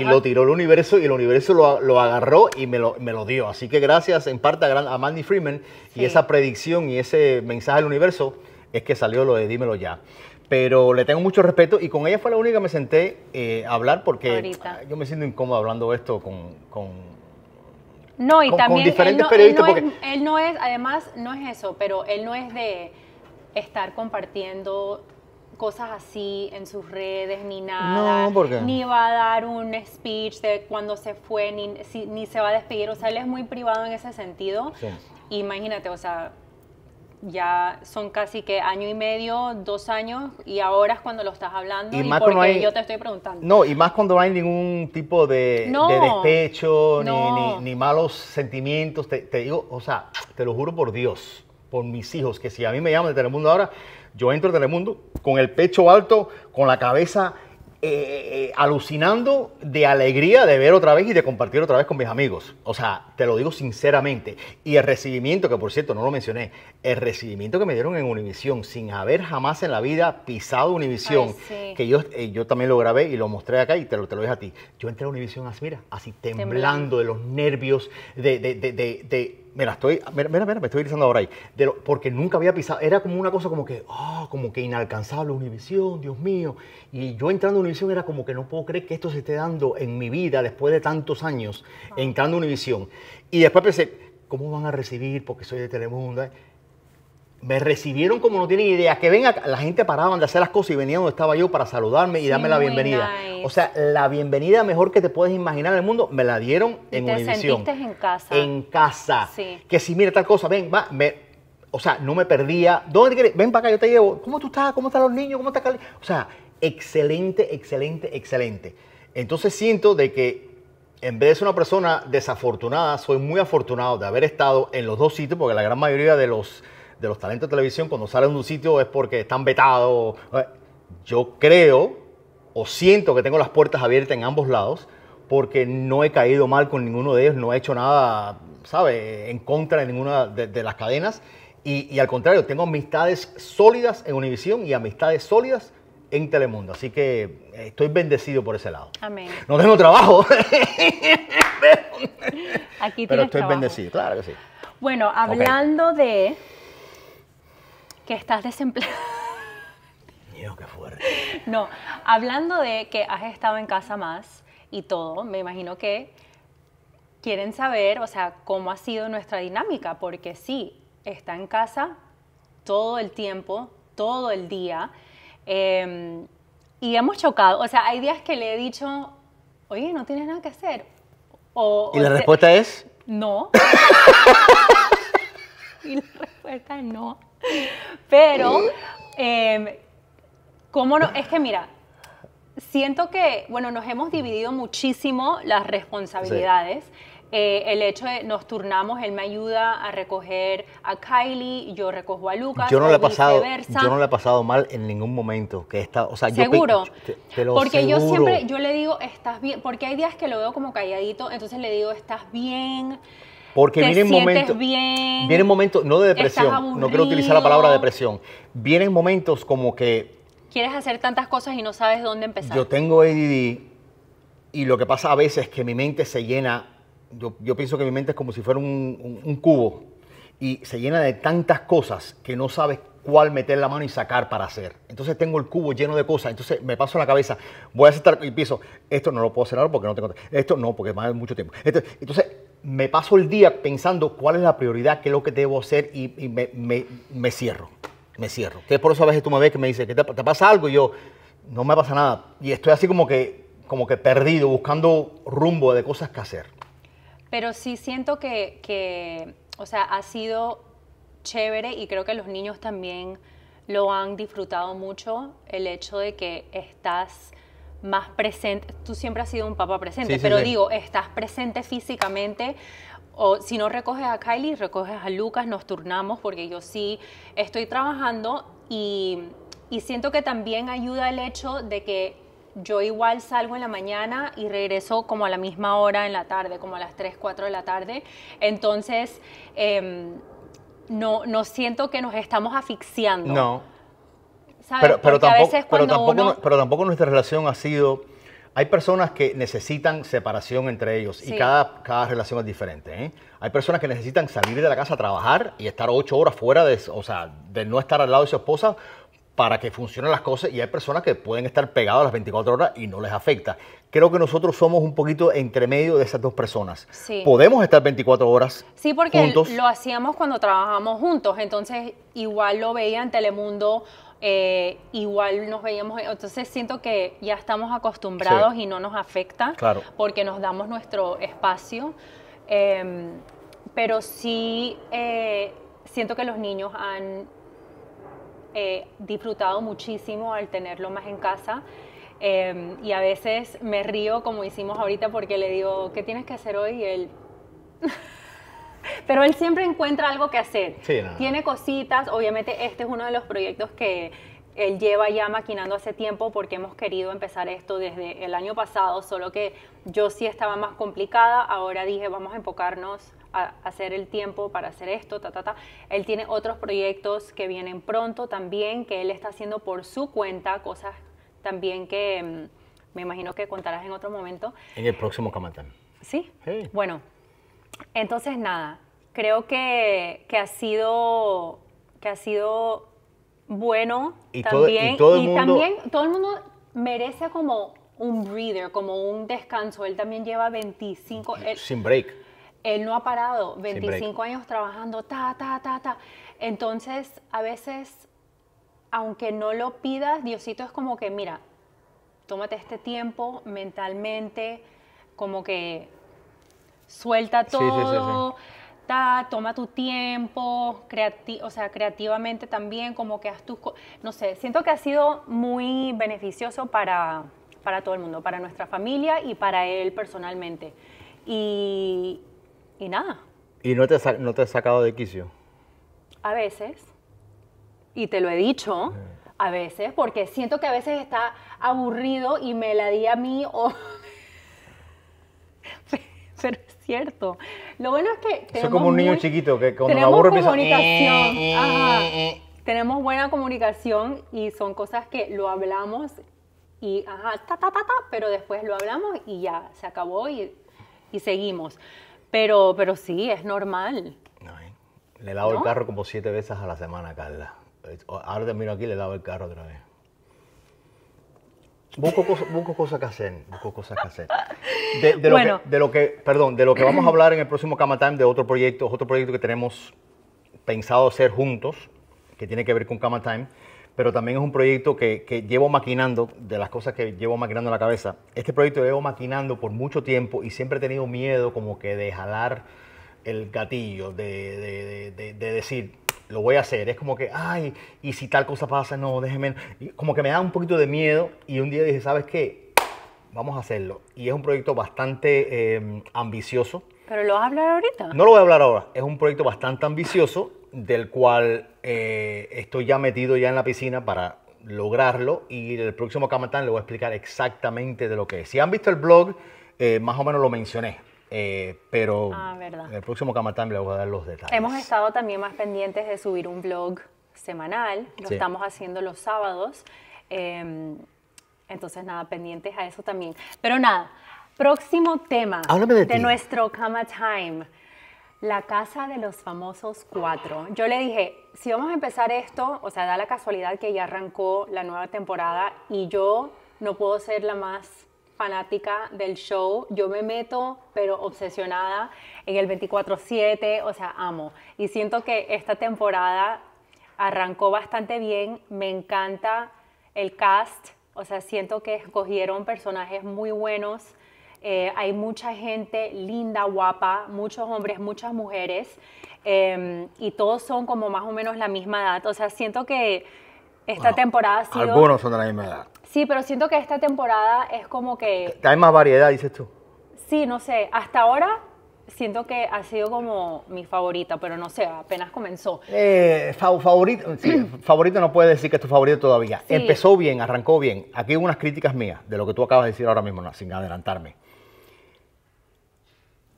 Y lo tiró el universo y el universo lo, agarró y me lo, dio. Así que gracias en parte a, a Mandy Freeman y esa predicción y ese mensaje del universo es que salió lo de Dímelo Ya pero le tengo mucho respeto y con ella fue la única que me senté eh, a hablar porque yo me siento incómodo hablando esto con... con no, y también diferentes no, periodistas no es, él no es, además, no es eso, pero él no es de estar compartiendo cosas así en sus redes ni nada. No, porque... Ni va a dar un speech de cuando se fue, ni, ni se va a despedir. O sea, él es muy privado en ese sentido. Sí. Imagínate, o sea, ya son casi que año y medio, dos años, y ahora es cuando lo estás hablando y, porque yo te estoy preguntando. No, y más cuando no hay ningún tipo de, despecho, ni, ni, malos sentimientos. Te, te, digo, o sea, te lo juro por Dios, por mis hijos, que si a mí me llaman de Telemundo ahora, yo entro a Telemundo con el pecho alto, con la cabeza eh, eh, alucinando de alegría de ver otra vez y de compartir otra vez con mis amigos. O sea, te lo digo sinceramente. Y el recibimiento, que por cierto no lo mencioné, el recibimiento que me dieron en Univisión, sin haber jamás en la vida pisado Univisión, que yo, eh, yo también lo grabé y lo mostré acá y te lo, te dije a ti. Yo entré a Univisión así, ah, mira, así temblando, de los nervios, de, de mira, estoy, mira, mira, me estoy utilizando ahora ahí, porque nunca había pisado, era como una cosa como que, oh, como que inalcanzable, Univisión, Dios mío, y yo entrando a Univisión era como que no puedo creer que esto se esté dando en mi vida después de tantos años, entrando a Univisión, y después pensé, ¿cómo van a recibir porque soy de Telemundo? Eh? me recibieron como no tienen idea. Que venga, la gente paraban de hacer las cosas y venía donde estaba yo para saludarme y darme la bienvenida. O sea, la bienvenida mejor que te puedes imaginar en el mundo me la dieron en una Te sentiste en casa. En casa. Sí. Que si mira tal cosa, ven, va, me, o sea, no me perdía. ¿Dónde quieres? Ven para acá, yo te llevo. ¿Cómo tú estás? ¿Cómo están los niños? ¿Cómo está Cali? O sea, excelente, excelente, excelente. Entonces siento de que en vez de ser una persona desafortunada, soy muy afortunado de haber estado en los dos sitios, porque la gran mayoría de los de los talentos de televisión cuando salen de un sitio es porque están vetados. Eh, yo creo o siento que tengo las puertas abiertas en ambos lados porque no he caído mal con ninguno de ellos, no he hecho nada, ¿sabe?, en contra de ninguna de, las cadenas. Y, al contrario, tengo amistades sólidas en Univisión y amistades sólidas en Telemundo. Así que eh, estoy bendecido por ese lado. Amén. No tengo trabajo. Aquí Pero estoy bendecido, claro que sí. Bueno, hablando de que estás desempleado. qué fuerte. No, hablando de que has estado en casa más y todo, me imagino que quieren saber, o sea, cómo ha sido nuestra dinámica, porque sí, está en casa todo el tiempo, todo el día. Em, y hemos chocado, o sea, hay días que le he dicho, oye, no tienes nada que hacer. Este ¿Y la respuesta es? No. y la respuesta es no. Pero, em, ¿cómo no? Es que mira, siento que, bueno, nos hemos dividido muchísimo las responsabilidades. Eh, el hecho de nos turnamos, él me ayuda a recoger a Kylie, yo recojo a Lucas. Yo no le he pasado, yo no le he pasado mal en ningún momento. Que está o sea, seguro. porque yo siempre, yo le digo, estás bien, porque hay días que lo veo como calladito, entonces le digo, estás bien. Porque vienen momentos. Bien, vienen momentos, no de depresión, no quiero utilizar la palabra depresión. Vienen momentos como que. Quieres hacer tantas cosas y no sabes dónde empezar. Yo tengo ADD y lo que pasa a veces es que mi mente se llena. Yo, pienso que mi mente es como si fuera un, cubo y se llena de tantas cosas que no sabes cuál meter la mano y sacar para hacer. Entonces tengo el cubo lleno de cosas. Entonces me paso la cabeza, voy a aceptar y pienso, esto no lo puedo hacer ahora porque no tengo. Esto no, porque más mucho tiempo. entonces me paso el día pensando cuál es la prioridad, qué es lo que debo hacer y, me, me, me, cierro, me cierro. que por eso a veces tú me ves que me dices, qué te, te, pasa algo? Y yo, no me pasa nada. Y estoy así como que, como que perdido, buscando rumbo de cosas que hacer. Pero sí siento que, que, o sea, ha sido chévere y creo que los niños también lo han disfrutado mucho, el hecho de que estás más presente. Tú siempre has sido un papá presente, pero digo, estás presente físicamente. O si no recoges a Kylie, recoges a Lucas, nos turnamos porque yo sí estoy trabajando y, siento que también ayuda el hecho de que yo igual salgo en la mañana y regreso como a la misma hora en la tarde, como a las 3, 4 de la tarde. Entonces, em, no, no siento que nos estamos asfixiando. No. Pero, tampoco, pero, tampoco, nuestra relación ha sido... Hay personas que necesitan separación entre ellos y cada, cada relación es diferente. ¿eh? Hay personas que necesitan salir de la casa a trabajar y estar ocho horas fuera de, o sea, de no estar al lado de su esposa para que funcionen las cosas y hay personas que pueden estar pegadas las 24 horas y no les afecta. Creo que nosotros somos un poquito entre medio de esas dos personas. Podemos estar 24 horas. Sí, porque lo hacíamos cuando trabajábamos juntos, entonces igual lo veía en Telemundo eh, igual nos veíamos, entonces siento que ya estamos acostumbrados y no nos afecta claro. porque nos damos nuestro espacio, em, pero sí eh, siento que los niños han eh, disfrutado muchísimo al tenerlo más en casa. Em, y a veces me río como hicimos ahorita porque le digo, ¿qué tienes que hacer hoy? Y él, pero él siempre encuentra algo que hacer. Tiene cositas, obviamente este es uno de los proyectos que él lleva ya maquinando hace tiempo porque hemos querido empezar esto desde el año pasado, solo que yo sí estaba más complicada, ahora dije vamos a enfocarnos a hacer el tiempo para hacer esto, ta, ta, ta. Él tiene otros proyectos que vienen pronto también, que él está haciendo por su cuenta, cosas también que mm, me imagino que contarás en otro momento. En el próximo Camatán. Sí. Bueno, entonces, nada, creo que, que ha sido que ha sido bueno también. y, también todo el mundo merece como un breather, como un descanso. Él también lleva 25... Sin break. Él no ha parado, 25 años trabajando, ta, ta, ta, ta. Entonces, a veces, aunque no lo pidas, Diosito es como que, mira, tómate este tiempo mentalmente, como que suelta todo, toma tu tiempo, creati o sea, creativamente también, como que haz tus... No sé, siento que ha sido muy beneficioso para, para todo el mundo, para nuestra familia y para él personalmente. Y, nada. ¿Y no te, no te has sacado de quicio? A veces, y te lo he dicho, a veces, porque siento que a veces está aburrido y me la di a mí o cierto. Lo bueno es que... Tenemos Soy como un niño chiquito que cuando me comunicación. Eh, eh, eh, tenemos buena comunicación y son cosas que lo hablamos y ajá, ta, ta, ta, ta, pero después lo hablamos y ya, se acabó y, seguimos. Pero, pero sí, es normal. le lavo el carro como siete veces a la semana, Carla. Ahora termino aquí y le lavo el carro otra vez. Busco, busco cosas que hacer, busco cosas que hacer. De, lo que, perdón, de lo que vamos a hablar en el próximo Kama Time, de otro proyecto, otro proyecto que tenemos pensado hacer juntos, que tiene que ver con Kama Time, pero también es un proyecto que, llevo maquinando, de las cosas que llevo maquinando en la cabeza. Este proyecto lo llevo maquinando por mucho tiempo y siempre he tenido miedo como que de jalar el gatillo, de, de decir, lo voy a hacer. Es como que, ay, y si tal cosa pasa, no, déjeme. Como que me da un poquito de miedo y un día dije, ¿sabes qué? Vamos a hacerlo. Y es un proyecto bastante em, ambicioso. ¿Pero lo vas a hablar ahorita? No lo voy a hablar ahora. Es un proyecto bastante ambicioso del cual eh, estoy ya metido ya en la piscina para lograrlo y el próximo Camatán le voy a explicar exactamente de lo que es. Si han visto el blog, eh, más o menos lo mencioné. Eh, pero ah, en el próximo Camatán le voy a dar los detalles. Hemos estado también más pendientes de subir un blog semanal, lo estamos haciendo los sábados. Em, entonces, nada, pendientes a eso también. Pero nada, próximo tema de, nuestro Kama Time. La casa de los famosos cuatro. Yo le dije, si vamos a empezar esto, o sea, da la casualidad que ya arrancó la nueva temporada y yo no puedo ser la más fanática del show, yo me meto, pero obsesionada, en el 24/7, o sea, amo. Y siento que esta temporada arrancó bastante bien, me encanta el cast, o sea, siento que escogieron personajes muy buenos, eh, hay mucha gente linda, guapa, muchos hombres, muchas mujeres, em, y todos son como más o menos la misma edad, o sea, siento que esta temporada ha Algunos son de la misma edad. Sí, pero siento que esta temporada es como que... Hay más variedad, dices tú. Sí, no sé. Hasta ahora siento que ha sido como mi favorita, pero no sé, apenas comenzó. Eh, favorito, favorito no puede decir que es tu favorito todavía. Empezó bien, arrancó bien. Aquí unas críticas mías de lo que tú acabas de decir ahora mismo, no, sin adelantarme.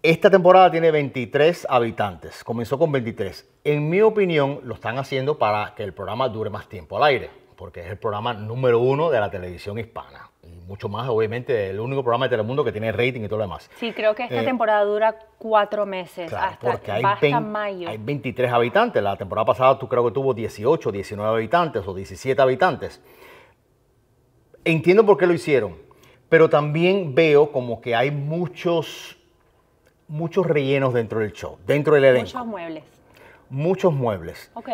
Esta temporada tiene 23 habitantes, comenzó con 23. En mi opinión, lo están haciendo para que el programa dure más tiempo al aire, porque es el programa número uno de la televisión hispana. Y mucho más, obviamente, el único programa de Telemundo que tiene rating y todo lo demás. Sí, creo que esta eh, temporada dura cuatro meses, hasta, mayo. Hay 23 habitantes, la temporada pasada tú creo que tuvo 18, 19 habitantes o 17 habitantes. Entiendo por qué lo hicieron, pero también veo como que hay muchos muchos rellenos dentro del show, dentro del evento. Muchos muebles. Muchos muebles. Ok.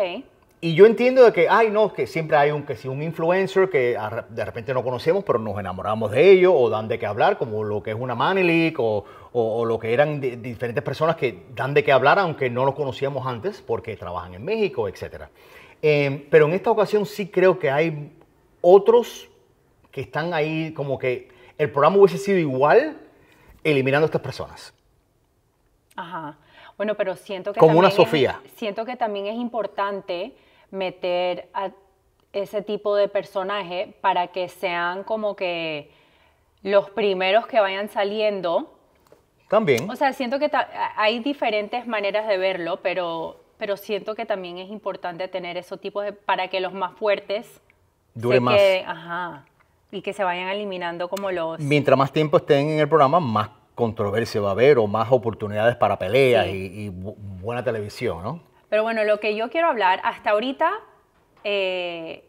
Y yo entiendo de que, ay, no, que siempre hay un, que un influencer que de repente no conocemos, pero nos enamoramos de ellos o dan de qué hablar, como lo que es una Manelik o, lo que eran diferentes personas que dan de qué hablar, aunque no los conocíamos antes porque trabajan en México, etc. Em, pero en esta ocasión sí creo que hay otros que están ahí como que el programa hubiese sido igual eliminando a estas personas. Ajá. Bueno, pero siento que... Como una Sofía. siento que también es importante meter a ese tipo de personaje para que sean como que los primeros que vayan saliendo. También. O sea, siento que hay diferentes maneras de verlo, pero, pero siento que también es importante tener esos tipos de... para que los más fuertes... Dure más. ajá. Y que se vayan eliminando como los... Mientras más tiempo estén en el programa, más controversia va a haber o más oportunidades para peleas y, buena televisión, ¿no? Pero bueno, lo que yo quiero hablar, hasta ahorita eh,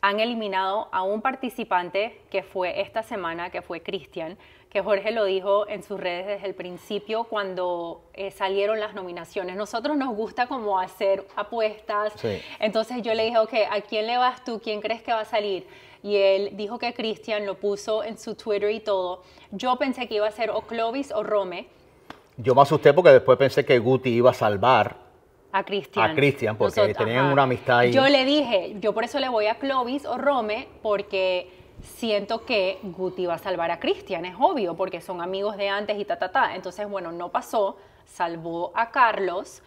han eliminado a un participante que fue esta semana, que fue Cristian, que Jorge lo dijo en sus redes desde el principio cuando eh, salieron las nominaciones. Nosotros nos gusta como hacer apuestas, entonces yo le dije, ok, ¿a quién le vas tú? ¿Quién crees que va a salir? y él dijo que Cristian lo puso en su Twitter y todo. Yo pensé que iba a ser o Clovis o Rome. Yo me asusté porque después pensé que Guti iba a salvar a Cristian. A Cristian, porque tenían una amistad Yo le dije, yo por eso le voy a Clovis o Rome, porque siento que Guti va a salvar a Cristian, es obvio, porque son amigos de antes y ta, ta, ta. Entonces, bueno, no pasó, salvó a Carlos.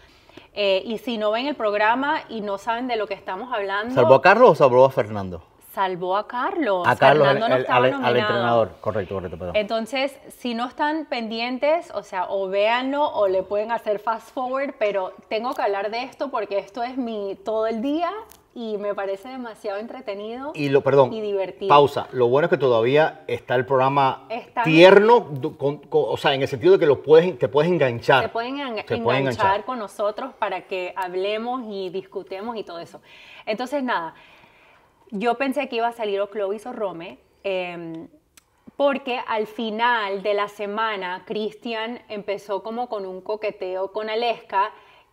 Eh, y si no ven el programa y no saben de lo que estamos hablando. ¿Salvó a Carlos o salvó a Fernando? salvó a Carlos. A no al, entrenador, correcto, correcto, perdón. Entonces, si no están pendientes, o sea, o véanlo o le pueden hacer fast forward, pero tengo que hablar de esto porque esto es mi todo el día y me parece demasiado entretenido y, lo, perdón, y divertido. Pausa. Lo bueno es que todavía está el programa tierno, o sea, en el sentido de que lo puedes, te puedes enganchar. Te pueden enganchar con nosotros para que hablemos y discutemos y todo eso. Entonces, nada, yo pensé que iba a salir o Clovis o Rome, em, porque al final de la semana Cristian empezó como con un coqueteo con Aleska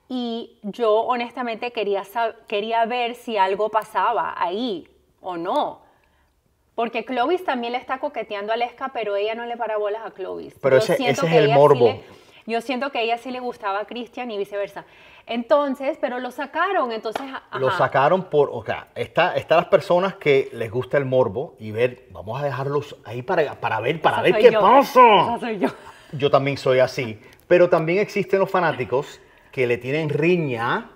y yo honestamente quería, quería ver si algo pasaba ahí o no. Porque Clovis también le está coqueteando a Aleska, pero ella no le para bolas a Clovis. Pero ese, es el morbo. yo siento que ella sí le gustaba a Cristian y viceversa. Entonces, pero lo sacaron, entonces... Lo sacaron por, o sea, están las personas que les gusta el morbo y ver, vamos a dejarlos ahí para, para ver, para ver qué pasa. yo. Yo también soy así, pero también existen los fanáticos que le tienen riña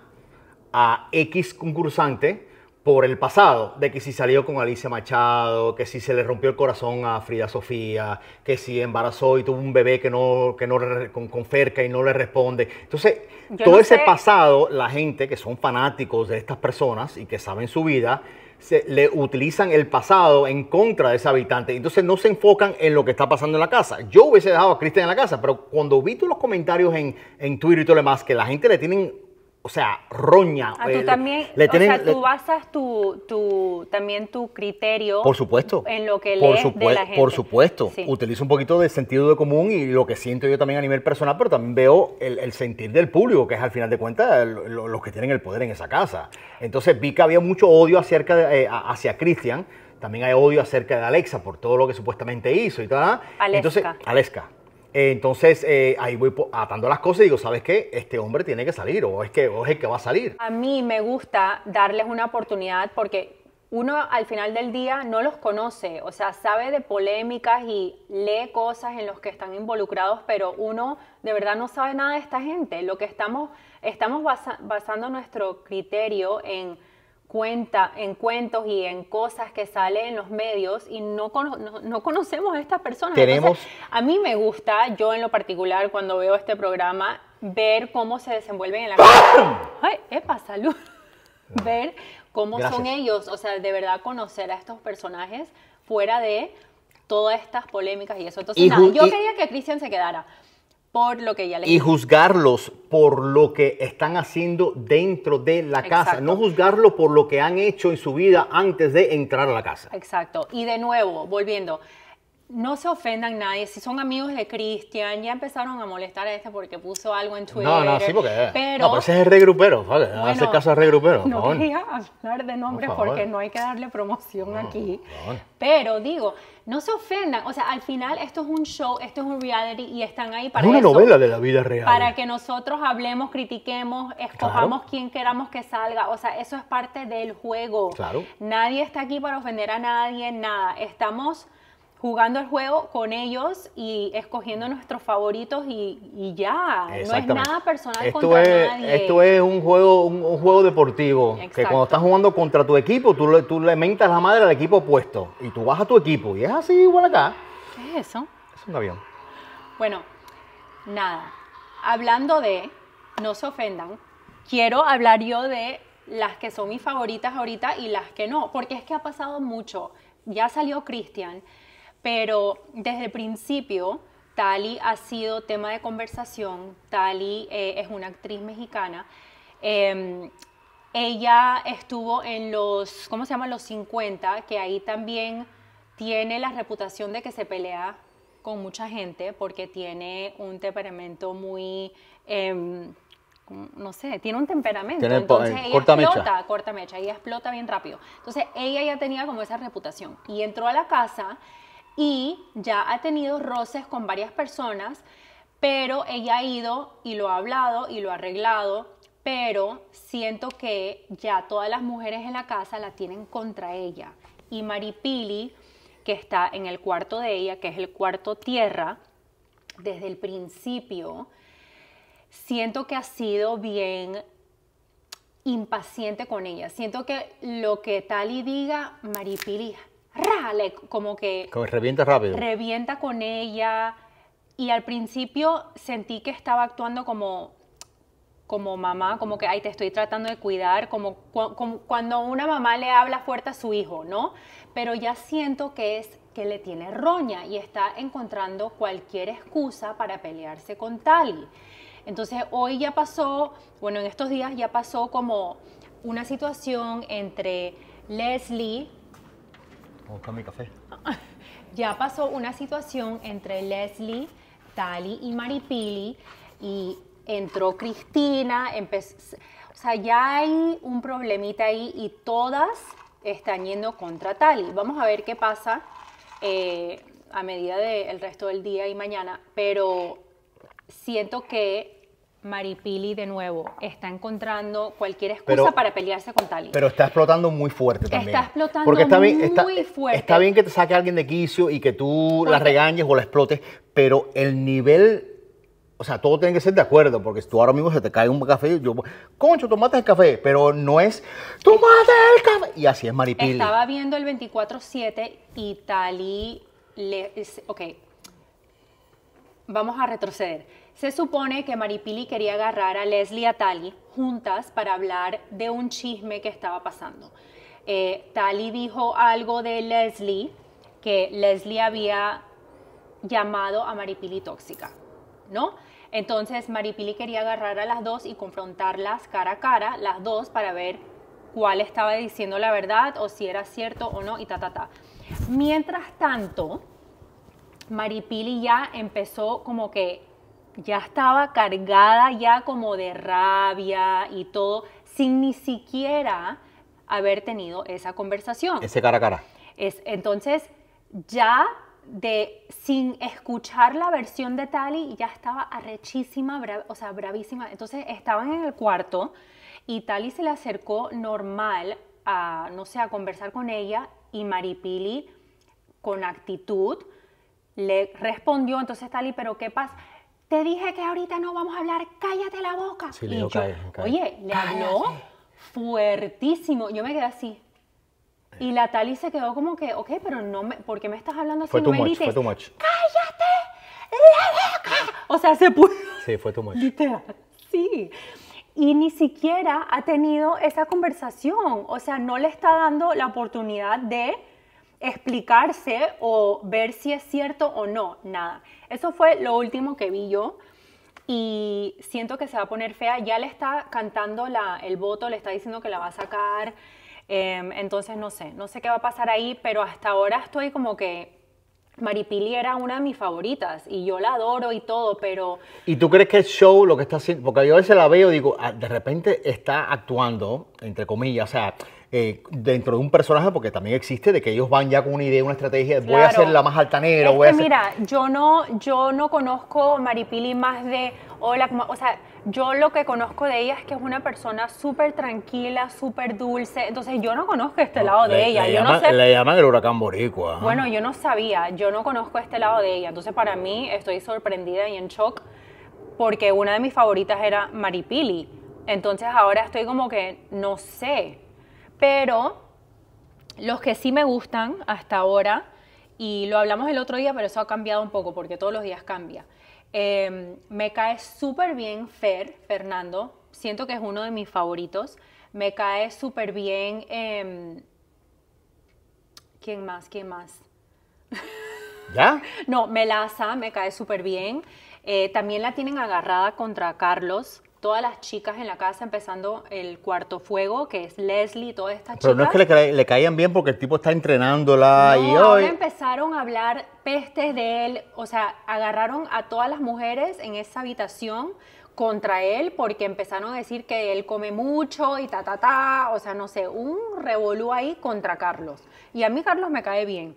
a X concursante por el pasado, de que si salió con Alicia Machado, que si se le rompió el corazón a Frida Sofía, que si embarazó y tuvo un bebé que no, que no con, y no le responde. Entonces, todo ese pasado, la gente que son fanáticos de estas personas y que saben su vida, se, le utilizan el pasado en contra de ese habitante. Entonces no se enfocan en lo que está pasando en la casa. Yo hubiese dejado a Cristian en la casa, pero cuando vi todos los comentarios en, en Twitter y todo lo demás, que la gente le tienen o sea, roña. A ah, tú eh, también, o sea, tú basas tu, también tu criterio. Por supuesto. En lo que lees por de la gente. Por supuesto. Utilizo un poquito de sentido de común y lo que siento yo también a nivel personal, pero también veo el, sentir del público, que es al final de cuentas los que tienen el poder en esa casa. Entonces vi que había mucho odio acerca de, eh, hacia Cristian. También hay odio acerca de Alexa por todo lo que supuestamente hizo y tal. Alexa. Entonces, entonces, eh, ahí voy atando las cosas y digo, ¿sabes qué? Este hombre tiene que salir o es, que, el que va a salir. A mí me gusta darles una oportunidad porque uno al final del día no los conoce, o sea, sabe de polémicas y lee cosas en las que están involucrados, pero uno de verdad no sabe nada de esta gente. Lo que estamos, estamos basando nuestro criterio en cuenta en cuentos y en cosas que salen en los medios y no, no, conocemos a estas personas. a mí me gusta, yo en lo particular, cuando veo este programa, ver cómo se desenvuelven en la casa. epa, salud! Ver cómo son ellos, o sea, de verdad conocer a estos personajes fuera de todas estas polémicas y eso. Entonces, yo quería que Cristian se quedara lo que Y juzgarlos por lo que están haciendo dentro de la casa, no juzgarlo por lo que han hecho en su vida antes de entrar a la casa. Exacto. Y de nuevo, volviendo, no se ofendan nadie. Si son amigos de Cristian, ya empezaron a molestar a este porque puso algo en Twitter. No, no, sí, porque. Pero, no, pero ese es el regrupero, ¿vale? Hace caso al No quería hablar de nombres porque no hay que darle promoción aquí. Pero digo, no se ofendan. O sea, al final esto es un show, esto es un reality y están ahí para. Es una novela de la vida real. Para que nosotros hablemos, critiquemos, escojamos quién queramos que salga. O sea, eso es parte del juego. Claro. Nadie está aquí para ofender a nadie, nada. Estamos jugando el juego con ellos y escogiendo nuestros favoritos y, ya. No es nada personal esto contra es, nadie. Esto es un juego, un, juego deportivo. Que cuando estás jugando contra tu equipo, tú le, tú le mentas la madre al equipo opuesto. Y tú vas a tu equipo. Y es así igual acá. ¿Qué es eso? Es un avión. Bueno, nada. Hablando de, no se ofendan, quiero hablar yo de las que son mis favoritas ahorita y las que no. Porque es que ha pasado mucho. Ya salió Cristian pero desde el principio Tali ha sido tema de conversación. Tali eh, es una actriz mexicana. Em, ella estuvo en los, ¿cómo se llama? Los 50, que ahí también tiene la reputación de que se pelea con mucha gente porque tiene un temperamento muy, em, no sé, tiene un temperamento. Eh, corta explota, mecha. corta mecha, ella explota bien rápido. Entonces ella ya tenía como esa reputación y entró a la casa y ya ha tenido roces con varias personas, pero ella ha ido y lo ha hablado y lo ha arreglado, pero siento que ya todas las mujeres en la casa la tienen contra ella. Y Maripili, que está en el cuarto de ella, que es el cuarto tierra, desde el principio, siento que ha sido bien impaciente con ella. Siento que lo que Tali diga, Maripili rale, como que... revienta rápido. Revienta con ella. Y al principio sentí que estaba actuando como, como mamá, como que, ay, te estoy tratando de cuidar, como, cuando una mamá le habla fuerte a su hijo, ¿no? Pero ya siento que es que le tiene roña y está encontrando cualquier excusa para pelearse con Tali. Entonces hoy ya pasó, bueno, en estos días ya pasó como una situación entre Leslie, café. Ya pasó una situación entre Leslie, Tali y Maripili y entró Cristina, O sea, ya hay un problemita ahí y todas están yendo contra Tali. Vamos a ver qué pasa eh, a medida del resto del día y mañana, pero siento que Maripili de nuevo está encontrando cualquier excusa para pelearse con Tali. Pero está explotando muy fuerte también. Está explotando Porque está muy fuerte. Está bien que te saque alguien de quicio y que tú la regañes o la explotes, pero el nivel o sea, todo tiene que ser de acuerdo, porque si tú ahora mismo se te cae un café, yo, concho, tomate el café, pero no es, tomate el café. Y así es Maripili. Estaba viendo el 24-7 y Tali le, ok, vamos a retroceder. Se supone que Maripili quería agarrar a Leslie y a Tali juntas para hablar de un chisme que estaba pasando. Eh, Tali dijo algo de Leslie, que Leslie había llamado a Maripili tóxica, ¿no? Entonces Maripili quería agarrar a las dos y confrontarlas cara a cara, las dos, para ver cuál estaba diciendo la verdad o si era cierto o no y ta, ta, ta. Mientras tanto, Maripili ya empezó como que ya estaba cargada ya como de rabia y todo, sin ni siquiera haber tenido esa conversación. Ese cara a cara. Es, entonces, ya de sin escuchar la versión de Tali, ya estaba arrechísima, o sea, bravísima. Entonces, estaban en el cuarto y Tali se le acercó normal a, no sé, a conversar con ella y Maripili con actitud le respondió, entonces Tali, pero ¿qué pasa? te dije que ahorita no vamos a hablar, cállate la boca. Sí, y yo, Oye, le habló fuertísimo. Yo me quedé así. Y la Tali se quedó como que, ok, pero no me, ¿por qué me estás hablando así? Fue no ¡Cállate la boca! O sea, se puso. Sí, fue too much. sí. Y ni siquiera ha tenido esa conversación. O sea, no le está dando la oportunidad de explicarse o ver si es cierto o no, nada. Eso fue lo último que vi yo y siento que se va a poner fea. Ya le está cantando la, el voto, le está diciendo que la va a sacar. Em, entonces no sé, no sé qué va a pasar ahí, pero hasta ahora estoy como que Maripili era una de mis favoritas y yo la adoro y todo, pero... ¿Y tú crees que el show lo que está haciendo? Porque yo a veces la veo y digo, ah, de repente está actuando, entre comillas, o sea eh, dentro de un personaje, porque también existe de que ellos van ya con una idea, una estrategia, voy a ser la más altanera, voy a ser... Mira, yo no, yo no conozco Maripili más de hola, o sea, yo lo que conozco de ella es que es una persona súper tranquila, súper dulce. Entonces yo no conozco este lado de ella. Le, no llaman el huracán boricua. Bueno, yo no sabía, yo no conozco este lado de ella. Entonces para mí estoy sorprendida y en shock porque una de mis favoritas era Maripili. Entonces ahora estoy como que no sé. Pero los que sí me gustan hasta ahora, y lo hablamos el otro día, pero eso ha cambiado un poco porque todos los días cambia. Em, me cae súper bien Fer, Fernando, siento que es uno de mis favoritos. Me cae súper bien. Em, ¿Quién más? ¿Quién más? ¿Ya? no, Melaza me cae súper bien. Eh, también la tienen agarrada contra Carlos todas las chicas en la casa, empezando el cuarto fuego, que es Leslie, todas estas chicas. Pero no es que le, caían bien porque el tipo está entrenándola y hoy... hoy... empezaron a hablar pestes de él, o sea, agarraron a todas las mujeres en esa habitación contra él porque empezaron a decir que él come mucho y ta, ta, ta, o sea, no sé, un revolú ahí contra Carlos. Y a mí Carlos me cae bien.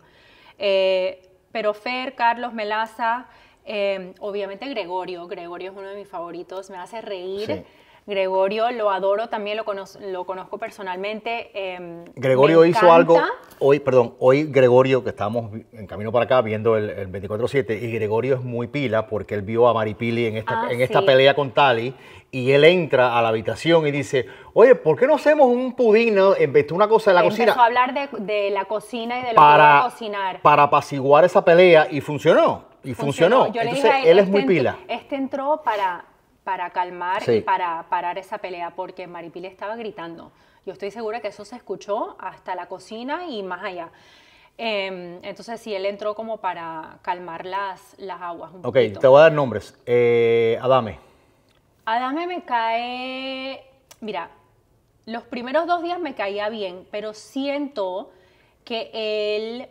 Eh, pero Fer, Carlos, Melaza, Em, obviamente Gregorio, Gregorio es uno de mis favoritos, me hace reír. Gregorio lo adoro, también lo, lo conozco personalmente. Em, Gregorio hizo algo, hoy, perdón, hoy Gregorio, que estamos en camino para acá viendo el, 24-7, y Gregorio es muy pila porque él vio a Maripili en esta, ah, en esta pelea con Tali, y él entra a la habitación y dice, oye, ¿por qué no hacemos un pudín en vez de una cosa de la cocina? Empezó a hablar de, la cocina y de lo para, cocinar. Para apaciguar esa pelea y funcionó. Y funcionó. Entonces, él es muy este pila. Este entró para, para calmar y para parar esa pelea, porque Maripil estaba gritando. Yo estoy segura que eso se escuchó hasta la cocina y más allá. Em, entonces, sí, él entró como para calmar las, las aguas. Un ok, te voy a dar nombres. Eh, Adame. Adame me cae. Mira, los primeros dos días me caía bien, pero siento que él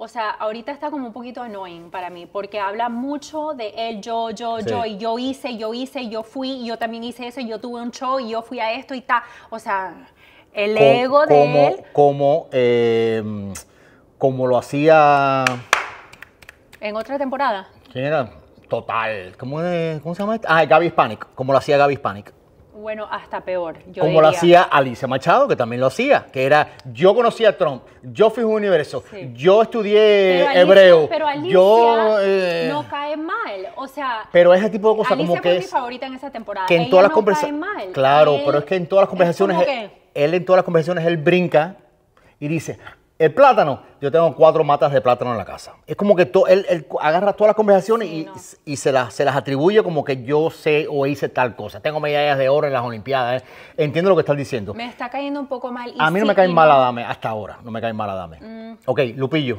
o sea, ahorita está como un poquito annoying para mí, porque habla mucho de él, yo, yo, yo, y yo hice, yo hice, yo fui, yo también hice eso, yo tuve un show, y yo fui a esto y está, O sea, el ego de él. Como, em, como lo hacía. En otra temporada. ¿Quién era? Total. ¿Cómo, se llama? esto? Ah, Gaby Panic. Como lo hacía Gaby Panic? bueno, hasta peor. Yo como lo hacía Alicia Machado, que también lo hacía, que era, yo conocía a Trump, yo fui un universo, yo estudié hebreo, pero Alicia yo... Eh, no cae mal, o sea... Pero ese tipo de cosas como que... es, mi favorita en esa temporada. Que en todas las Claro, pero es que en todas las conversaciones... Él, él en todas las conversaciones, él brinca y dice, el plátano, yo tengo cuatro matas de plátano en la casa. Es como que él, agarra todas las conversaciones y, se, las, se, las, atribuye como que yo sé o hice tal cosa. Tengo medallas de oro en las Olimpiadas. Eh. Entiendo lo que estás diciendo. Me está cayendo un poco mal. A mí no me caen mal dame hasta ahora. No me cae mal a dame. Mm. Ok, Lupillo.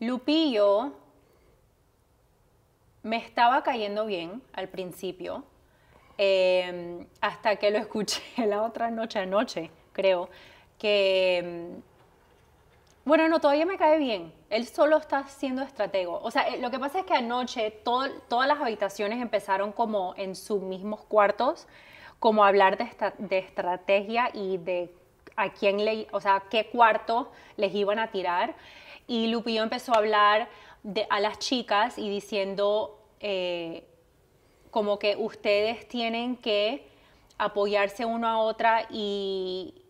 Lupillo me estaba cayendo bien al principio, em, hasta que lo escuché la otra noche, anoche, creo, que em, bueno, no, todavía me cae bien. Él solo está siendo estratego. O sea, eh, lo que pasa es que anoche todas las habitaciones empezaron como en sus mismos cuartos, como hablar de, estrategia y de a quién le, o sea, qué cuarto les iban a tirar. Y Lupillo empezó a hablar de, a las chicas y diciendo eh, como que ustedes tienen que apoyarse uno a otra y,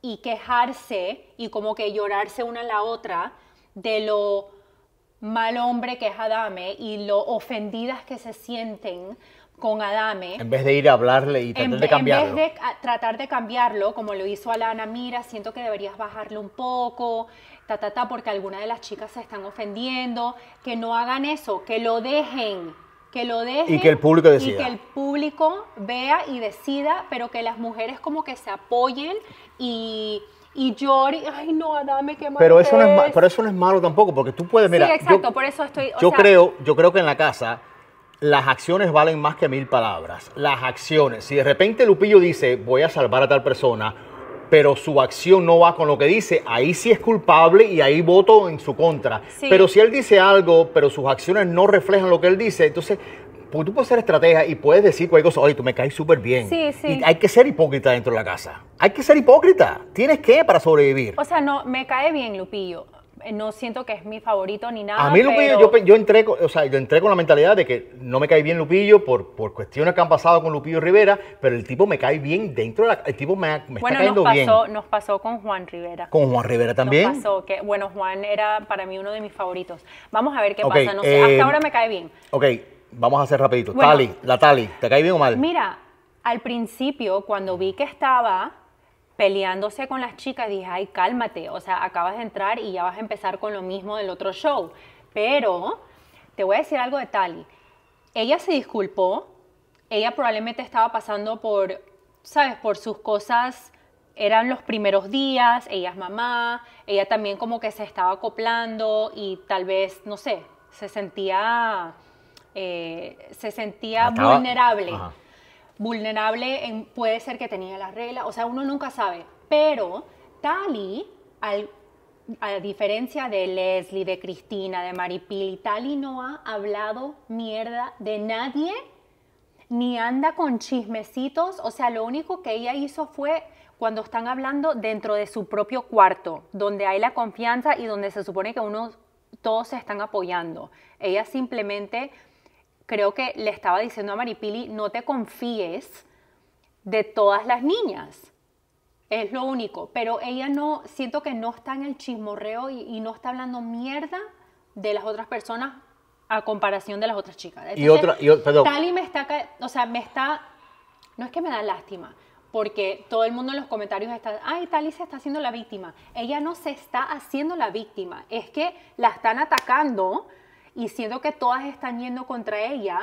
y quejarse y como que llorarse una a la otra de lo mal hombre que es Adame y lo ofendidas que se sienten con Adame. En vez de ir a hablarle y tratar de cambiarlo. En vez de ah, tratar de cambiarlo, como lo hizo Alana, mira, siento que deberías bajarlo un poco, ta, ta, ta, porque algunas de las chicas se están ofendiendo, que no hagan eso, que lo dejen, que lo dejen. Y que el público decida. Y que el público vea y decida, pero que las mujeres como que se apoyen y y ay no, dame qué Pero eso no es, pero eso no es malo tampoco, porque tú puedes, mira. Sí, exacto, por eso estoy. yo creo, yo creo que en la casa las acciones valen más que mil palabras. Las acciones. Si de repente Lupillo dice, voy a salvar a tal persona, pero su acción no va con lo que dice, ahí sí es culpable y ahí voto en su contra. Pero si él dice algo, pero sus acciones no reflejan lo que él dice, entonces porque tú puedes ser estratega y puedes decir cualquier cosa, oye, tú me caes súper bien. Sí, sí. Y hay que ser hipócrita dentro de la casa. Hay que ser hipócrita. Tienes que para sobrevivir. O sea, no, me cae bien Lupillo. Eh, no siento que es mi favorito ni nada. A mí Lupillo, yo, yo, entré, con la mentalidad de que no me cae bien Lupillo por, por cuestiones que han pasado con Lupillo Rivera, pero el tipo me cae bien dentro de la... El tipo me, me bueno, está cayendo nos pasó, Nos pasó con Juan Rivera. ¿Con Juan Rivera también? pasó, bueno, Juan era para mí uno de mis favoritos. Vamos a ver qué pasa. No sé, hasta eh, ahora me cae bien. Ok, vamos a hacer rapidito. Tali, la Tali, ¿te cae bien o mal? Mira, al principio, cuando vi que estaba peleándose con las chicas, dije, ay, cálmate, o sea, acabas de entrar y ya vas a empezar con lo mismo del otro show. Pero te voy a decir algo de Tali. Ella se disculpó, ella probablemente estaba pasando por, ¿sabes? Por sus cosas, eran los primeros días, ella es mamá, ella también como que se estaba acoplando y tal vez, no sé, se sentía eh, se sentía vulnerable. Vulnerable en, puede ser que tenía las regla, o sea, uno nunca sabe. Pero Tali, a diferencia de Leslie, de Cristina, de Maripili, Tali no ha hablado mierda de nadie, ni anda con chismecitos. O sea, lo único que ella hizo fue cuando están hablando dentro de su propio cuarto, donde hay la confianza y donde se supone que uno, todos se están apoyando. Ella simplemente creo que le estaba diciendo a Maripili, no te confíes de todas las niñas. Es lo único, pero ella no, siento que no está en el chismorreo y, no está hablando mierda de las otras personas a comparación de las otras chicas. y otra, perdón. Tali me está, o sea, me está, no es que me da lástima, porque todo el mundo en los comentarios está, ay, Tali se está haciendo la víctima. Ella no se está haciendo la víctima, es que la están atacando y siento que todas están yendo contra ella.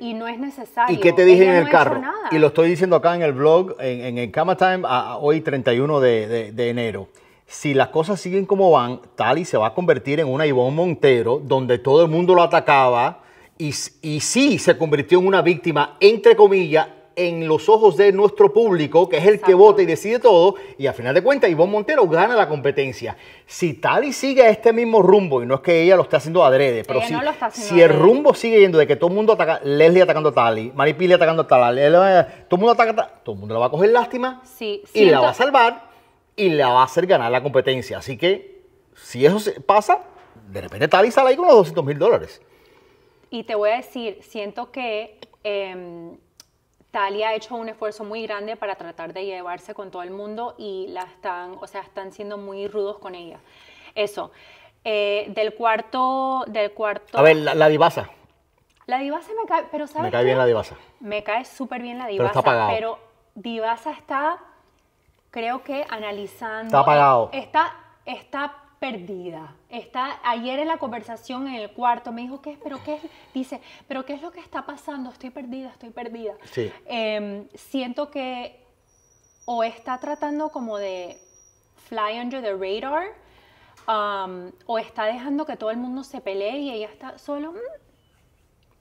Y no es necesario. ¿Y qué te dije en el carro? Y lo estoy diciendo acá en el blog, en, el Kama Time, hoy 31 de, enero si las cosas siguen como van, Tali se va a convertir en una Ivonne Montero, donde todo el mundo lo atacaba y, y sí se convirtió en una víctima, entre comillas, en los ojos de nuestro público, que es el que vota y decide todo, y al final de cuentas Ivonne Montero gana la competencia. Si Tali sigue este mismo rumbo, y no es que ella lo esté haciendo adrede, pero si, el rumbo sigue yendo de que todo el mundo ataca, Leslie atacando a Tali, Maripili atacando a Tali, eh, todo el mundo ataca, todo el mundo la va a coger lástima y la va a salvar y la va a hacer ganar la competencia. Así que si eso pasa, de repente Tali sale ahí con los 200 mil dólares. Y te voy a decir, siento que... Em, Talia ha hecho un esfuerzo muy grande para tratar de llevarse con todo el mundo y la están, o sea, están siendo muy rudos con ella. Eso. Eh, del cuarto, del cuarto. A ver, la, divasa. La divasa me cae, pero sabes. Me cae bien la divasa. Me cae súper bien la divasa. Pero, está pero divasa está, creo que analizando. Está apagado. Está, está perdida. Está, ayer en la conversación en el cuarto me dijo, ¿qué ¿Pero qué es? Dice, ¿pero qué es lo que está pasando? Estoy perdida, estoy perdida. Sí. Em, siento que o está tratando como de fly under the radar um, o está dejando que todo el mundo se pelee y ella está solo... Mm,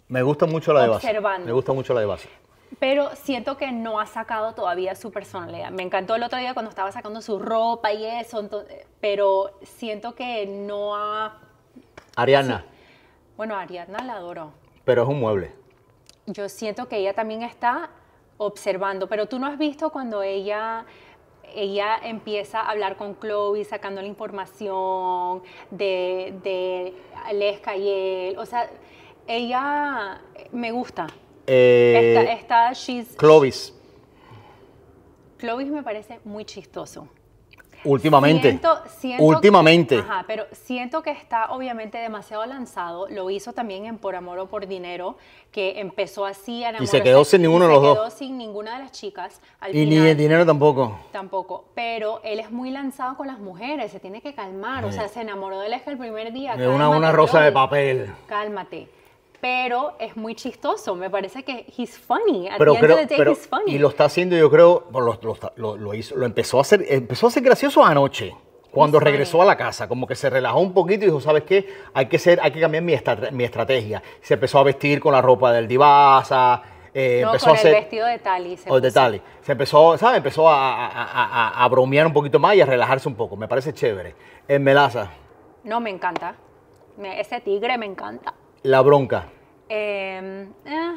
me gusta mucho la de base. Me gusta mucho la de base pero siento que no ha sacado todavía su personalidad. Me encantó el otro día cuando estaba sacando su ropa y eso, pero siento que no ha... Ariana. Bueno, Ariana la adoro. Pero es un mueble. Yo siento que ella también está observando, pero tú no has visto cuando ella ella empieza a hablar con Chloe, sacando la información de, de y él. O sea, ella me gusta, está, eh, she's, Clovis. Clovis me parece muy chistoso. Últimamente. Últimamente. ajá, pero siento que está obviamente demasiado lanzado. Lo hizo también en Por Amor o Por Dinero, que empezó así a Y se quedó sin ninguno de los dos. Se quedó sin ninguna de las chicas. y ni el dinero tampoco. Tampoco. Pero él es muy lanzado con las mujeres, se tiene que calmar. O sea, se enamoró de él el primer día. De una, una rosa de papel. Cálmate pero es muy chistoso. Me parece que he's funny. At pero the end funny. Y lo está haciendo, yo creo, lo, lo, lo, hizo, lo empezó a hacer, empezó a ser gracioso anoche. Cuando regresó a la casa, como que se relajó un poquito y dijo, ¿sabes qué? Hay que ser, hay que cambiar mi, estrategia. Se empezó a vestir con la ropa del Divaza, eh, empezó con el vestido de Tali. Se, oh, de Tali. se empezó, ¿sabes? Empezó a, bromear un poquito más y a relajarse un poco. Me parece chévere. En eh, Melaza. No, me encanta. ese tigre me encanta. La bronca. Em, eh.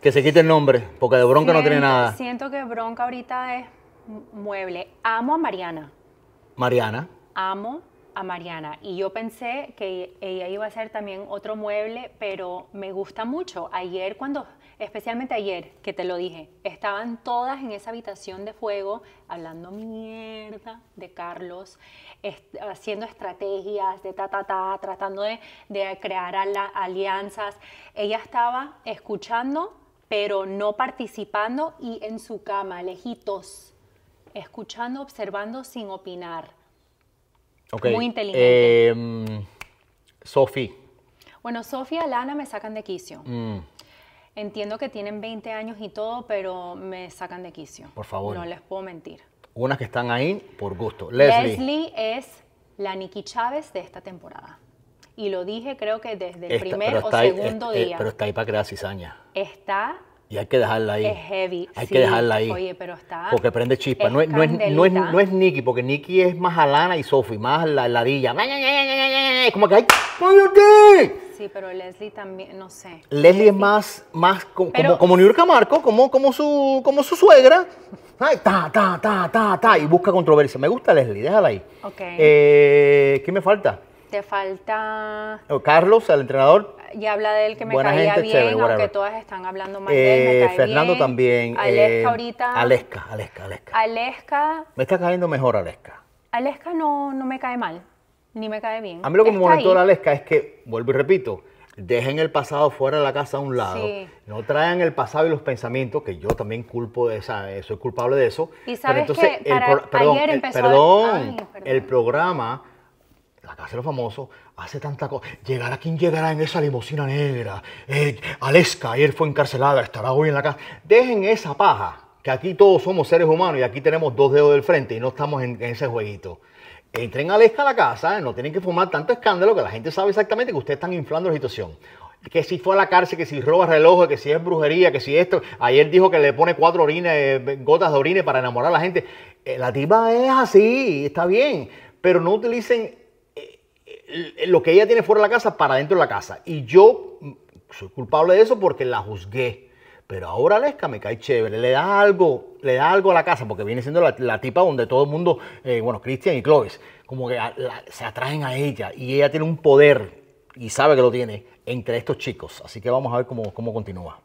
Que se quite el nombre, porque de bronca no tiene nada. Siento que bronca ahorita es mueble. Amo a Mariana. Mariana. Amo a Mariana. Y yo pensé que ella iba a ser también otro mueble, pero me gusta mucho. Ayer cuando especialmente ayer, que te lo dije, estaban todas en esa habitación de fuego hablando mierda de Carlos, haciendo estrategias de ta, ta, ta, tratando de, crear alianzas. Ella estaba escuchando, pero no participando y en su cama, lejitos, escuchando, observando sin opinar. Muy inteligente. Em, Sofía. Bueno, Sofía, Alana me sacan de quicio. Mm. Entiendo que tienen 20 años y todo, pero me sacan de quicio. Por favor. No les puedo mentir. Unas que están ahí por gusto. Leslie. Leslie es la Nikki Chávez de esta temporada. Y lo dije creo que desde el primer o segundo este, eh, día. pero está ahí para crear cizaña. Está y hay que dejarla ahí. Es heavy. Hay que dejarla ahí. Oye, pero está. Porque prende chispa. no, es, no, es, no, es, no, es, Nicky, porque Nicky es más Alana y Sophie, más la ladilla. Como que hay. Sí, pero Leslie también, no sé. Leslie es más, más como, New como, York Marco, como, como, su, como su suegra. Ay, ta, ta, ta, ta, ta, y busca controversia. Me gusta Leslie, déjala ahí. Ok. Eh, ¿Qué me falta? Te falta... Oh, Carlos, el entrenador. Y habla de él que me Buena caía bien, aunque todas están hablando mal de él, me eh, Fernando también. Eh, Aleska ahorita. Aleska, Aleska, Aleska. Aleska. Me está cayendo mejor Aleska. Aleska no, no me cae mal. Ni me cae bien. A mí lo que me molestó la es que, vuelvo y repito, dejen el pasado fuera de la casa a un lado, no traigan el pasado y los pensamientos, que yo también culpo de esa, eh, soy culpable de eso. Y sabes que para ayer empezó el, perdón, el, programa, la casa de los famosos, hace tanta cosa. ¿Llegará quien llegará en esa limusina negra? Eh, Aleska, ayer fue encarcelada, estará hoy en la casa. Dejen esa paja, que aquí todos somos seres humanos y aquí tenemos dos dedos del frente y no estamos en ese jueguito entren a la casa, no tienen que fumar tanto escándalo que la gente sabe exactamente que ustedes están inflando la situación. Que si fue a la cárcel, que si roba relojes, que si es brujería, que si esto. Ayer dijo que le pone cuatro orines, eh, gotas de orines para enamorar a la gente. Eh, la tipa es así, está bien, pero no utilicen eh, lo que ella tiene fuera de la casa para dentro de la casa. Y yo mm, soy culpable de eso porque la juzgué. Pero ahora Lesca me cae chévere, le da algo, le da algo a la casa, porque viene siendo la, tipa donde todo el mundo, eh, bueno, Cristian y Clovis, como que se atraen a ella y ella tiene un poder y sabe que lo tiene entre estos chicos. Así que vamos a ver cómo, continúa.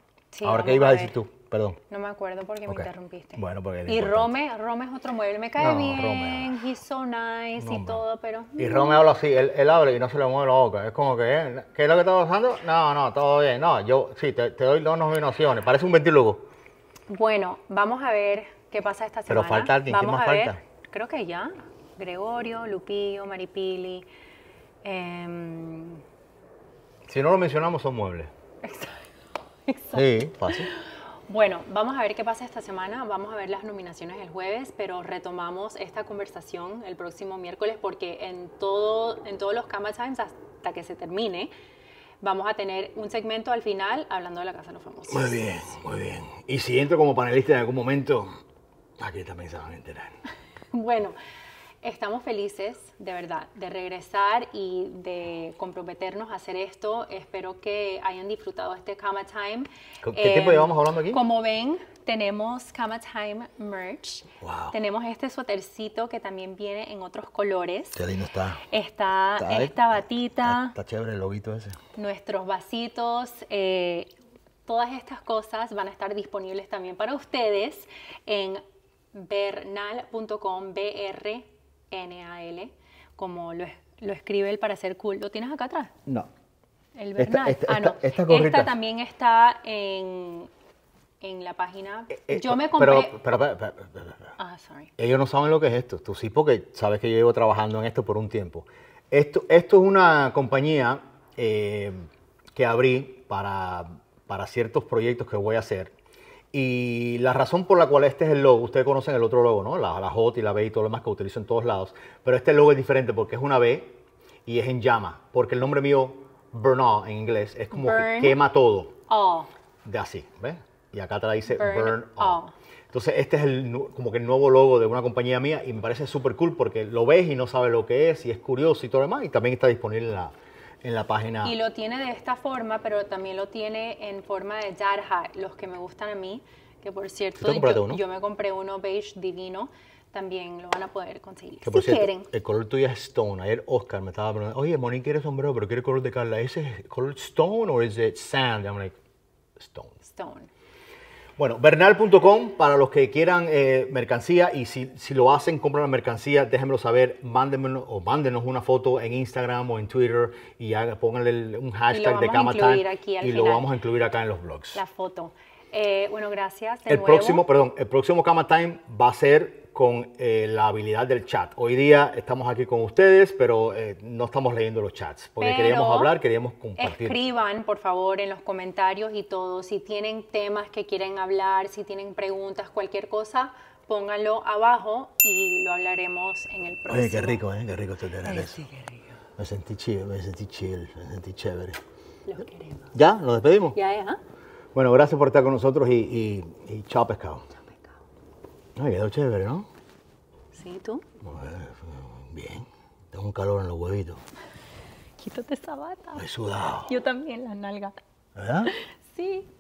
ahora, ¿qué ibas a decir tú? Perdón. No me acuerdo porque qué me interrumpiste. Bueno, porque. Y Rome, Rome es otro mueble. Me cae bien, Rome, he's so nice y todo, pero. Y Rome habla así, él, habla y no se le mueve la boca. Es como que, eh, ¿qué es lo que está pasando? No, no, todo bien. No, yo sí, te, doy dos nominaciones. Parece un ventilugo. Bueno, vamos a ver qué pasa esta semana. Pero falta alguien, ¿qué más falta? Creo que ya. Gregorio, Lupillo, Maripili. Em, si no lo mencionamos, son muebles. Exacto. Exacto. Sí, fácil. Bueno, vamos a ver qué pasa esta semana, vamos a ver las nominaciones el jueves, pero retomamos esta conversación el próximo miércoles porque en, todo, en todos los Camel Times hasta que se termine vamos a tener un segmento al final hablando de la Casa de los Famosos. Muy bien, muy bien. Y si entro como panelista en algún momento, aquí también se van a enterar. bueno. Estamos felices, de verdad, de regresar y de comprometernos a hacer esto. Espero que hayan disfrutado este Kama Time. ¿Qué tiempo em, llevamos hablando aquí? Como ven, tenemos Kama Time merch. Wow. Tenemos este suetercito que también viene en otros colores. Qué lindo está. Está, esta batita. Está, chévere el lobito ese. Nuestros vasitos. Eh, todas estas cosas van a estar disponibles también para ustedes en bernal.com, N-A-L, como lo, escribe él para ser cool. ¿Lo tienes acá atrás? No. El Bernal. Este- ah, no. Esta, también está en, la página. Eh, eh, yo me compré. Pero, pero, pero, ah, sorry. Ellos no saben lo que es esto. Tú sí, porque sabes que yo llevo trabajando en esto por un tiempo. Esto, esto es una compañía eh, que abrí para, para ciertos proyectos que voy a hacer y la razón por la cual este es el logo, ustedes conocen el otro logo, ¿no? La, la J y la B y todo lo demás que utilizo en todos lados. Pero este logo es diferente porque es una B y es en llama. Porque el nombre mío, burn all en inglés, es como que quema todo. All. De así, ¿ves? Y acá la dice burn, all. Entonces, este es el, como que el nuevo logo de una compañía mía y me parece súper cool porque lo ves y no sabes lo que es y es curioso y todo lo demás. Y también está disponible en la, en la página. Y lo tiene de esta forma, pero también lo tiene en forma de jarja, los que me gustan a mí, que por cierto, yo, me compré uno beige divino. También lo van a poder conseguir. Que por si quieren. El color tuyo es Stone. Ayer Oscar me estaba preguntando, oye, Monique quiere sombrero, pero quiere color de Carla. ¿Ese es color Stone o es Sand? Y me like, Stone. Stone. Bueno, bernal.com para los que quieran eh, mercancía y si, si, lo hacen, compran la mercancía, déjenmelo saber, mándenme o mándenos una foto en Instagram o en Twitter y pónganle un hashtag de Kama y lo vamos, a incluir, Time, y lo vamos a incluir acá en los blogs. La foto. Eh, bueno, gracias. el próximo, perdón, el próximo Kama Time va a ser con eh, la habilidad del chat. Hoy día estamos aquí con ustedes, pero eh, no estamos leyendo los chats, porque queríamos hablar, queríamos compartir. Escriban, por favor, en los comentarios y todo, si tienen temas que quieren hablar, si tienen preguntas, cualquier cosa, pónganlo abajo y lo hablaremos en el próximo. Oye, qué rico, eh, Qué rico Me sentí chill, me sentí chill, me sentí chévere. queremos. ¿Ya? ¿Nos despedimos? Ya, eh Bueno, gracias por estar con nosotros y, y chao pescado. No, ah, quedado chévere, ¿no? Sí, ¿tú? Bien. Tengo un calor en los huevitos. Quítate esa bata. Me he sudado. Yo también, la nalga. ¿Verdad? Sí.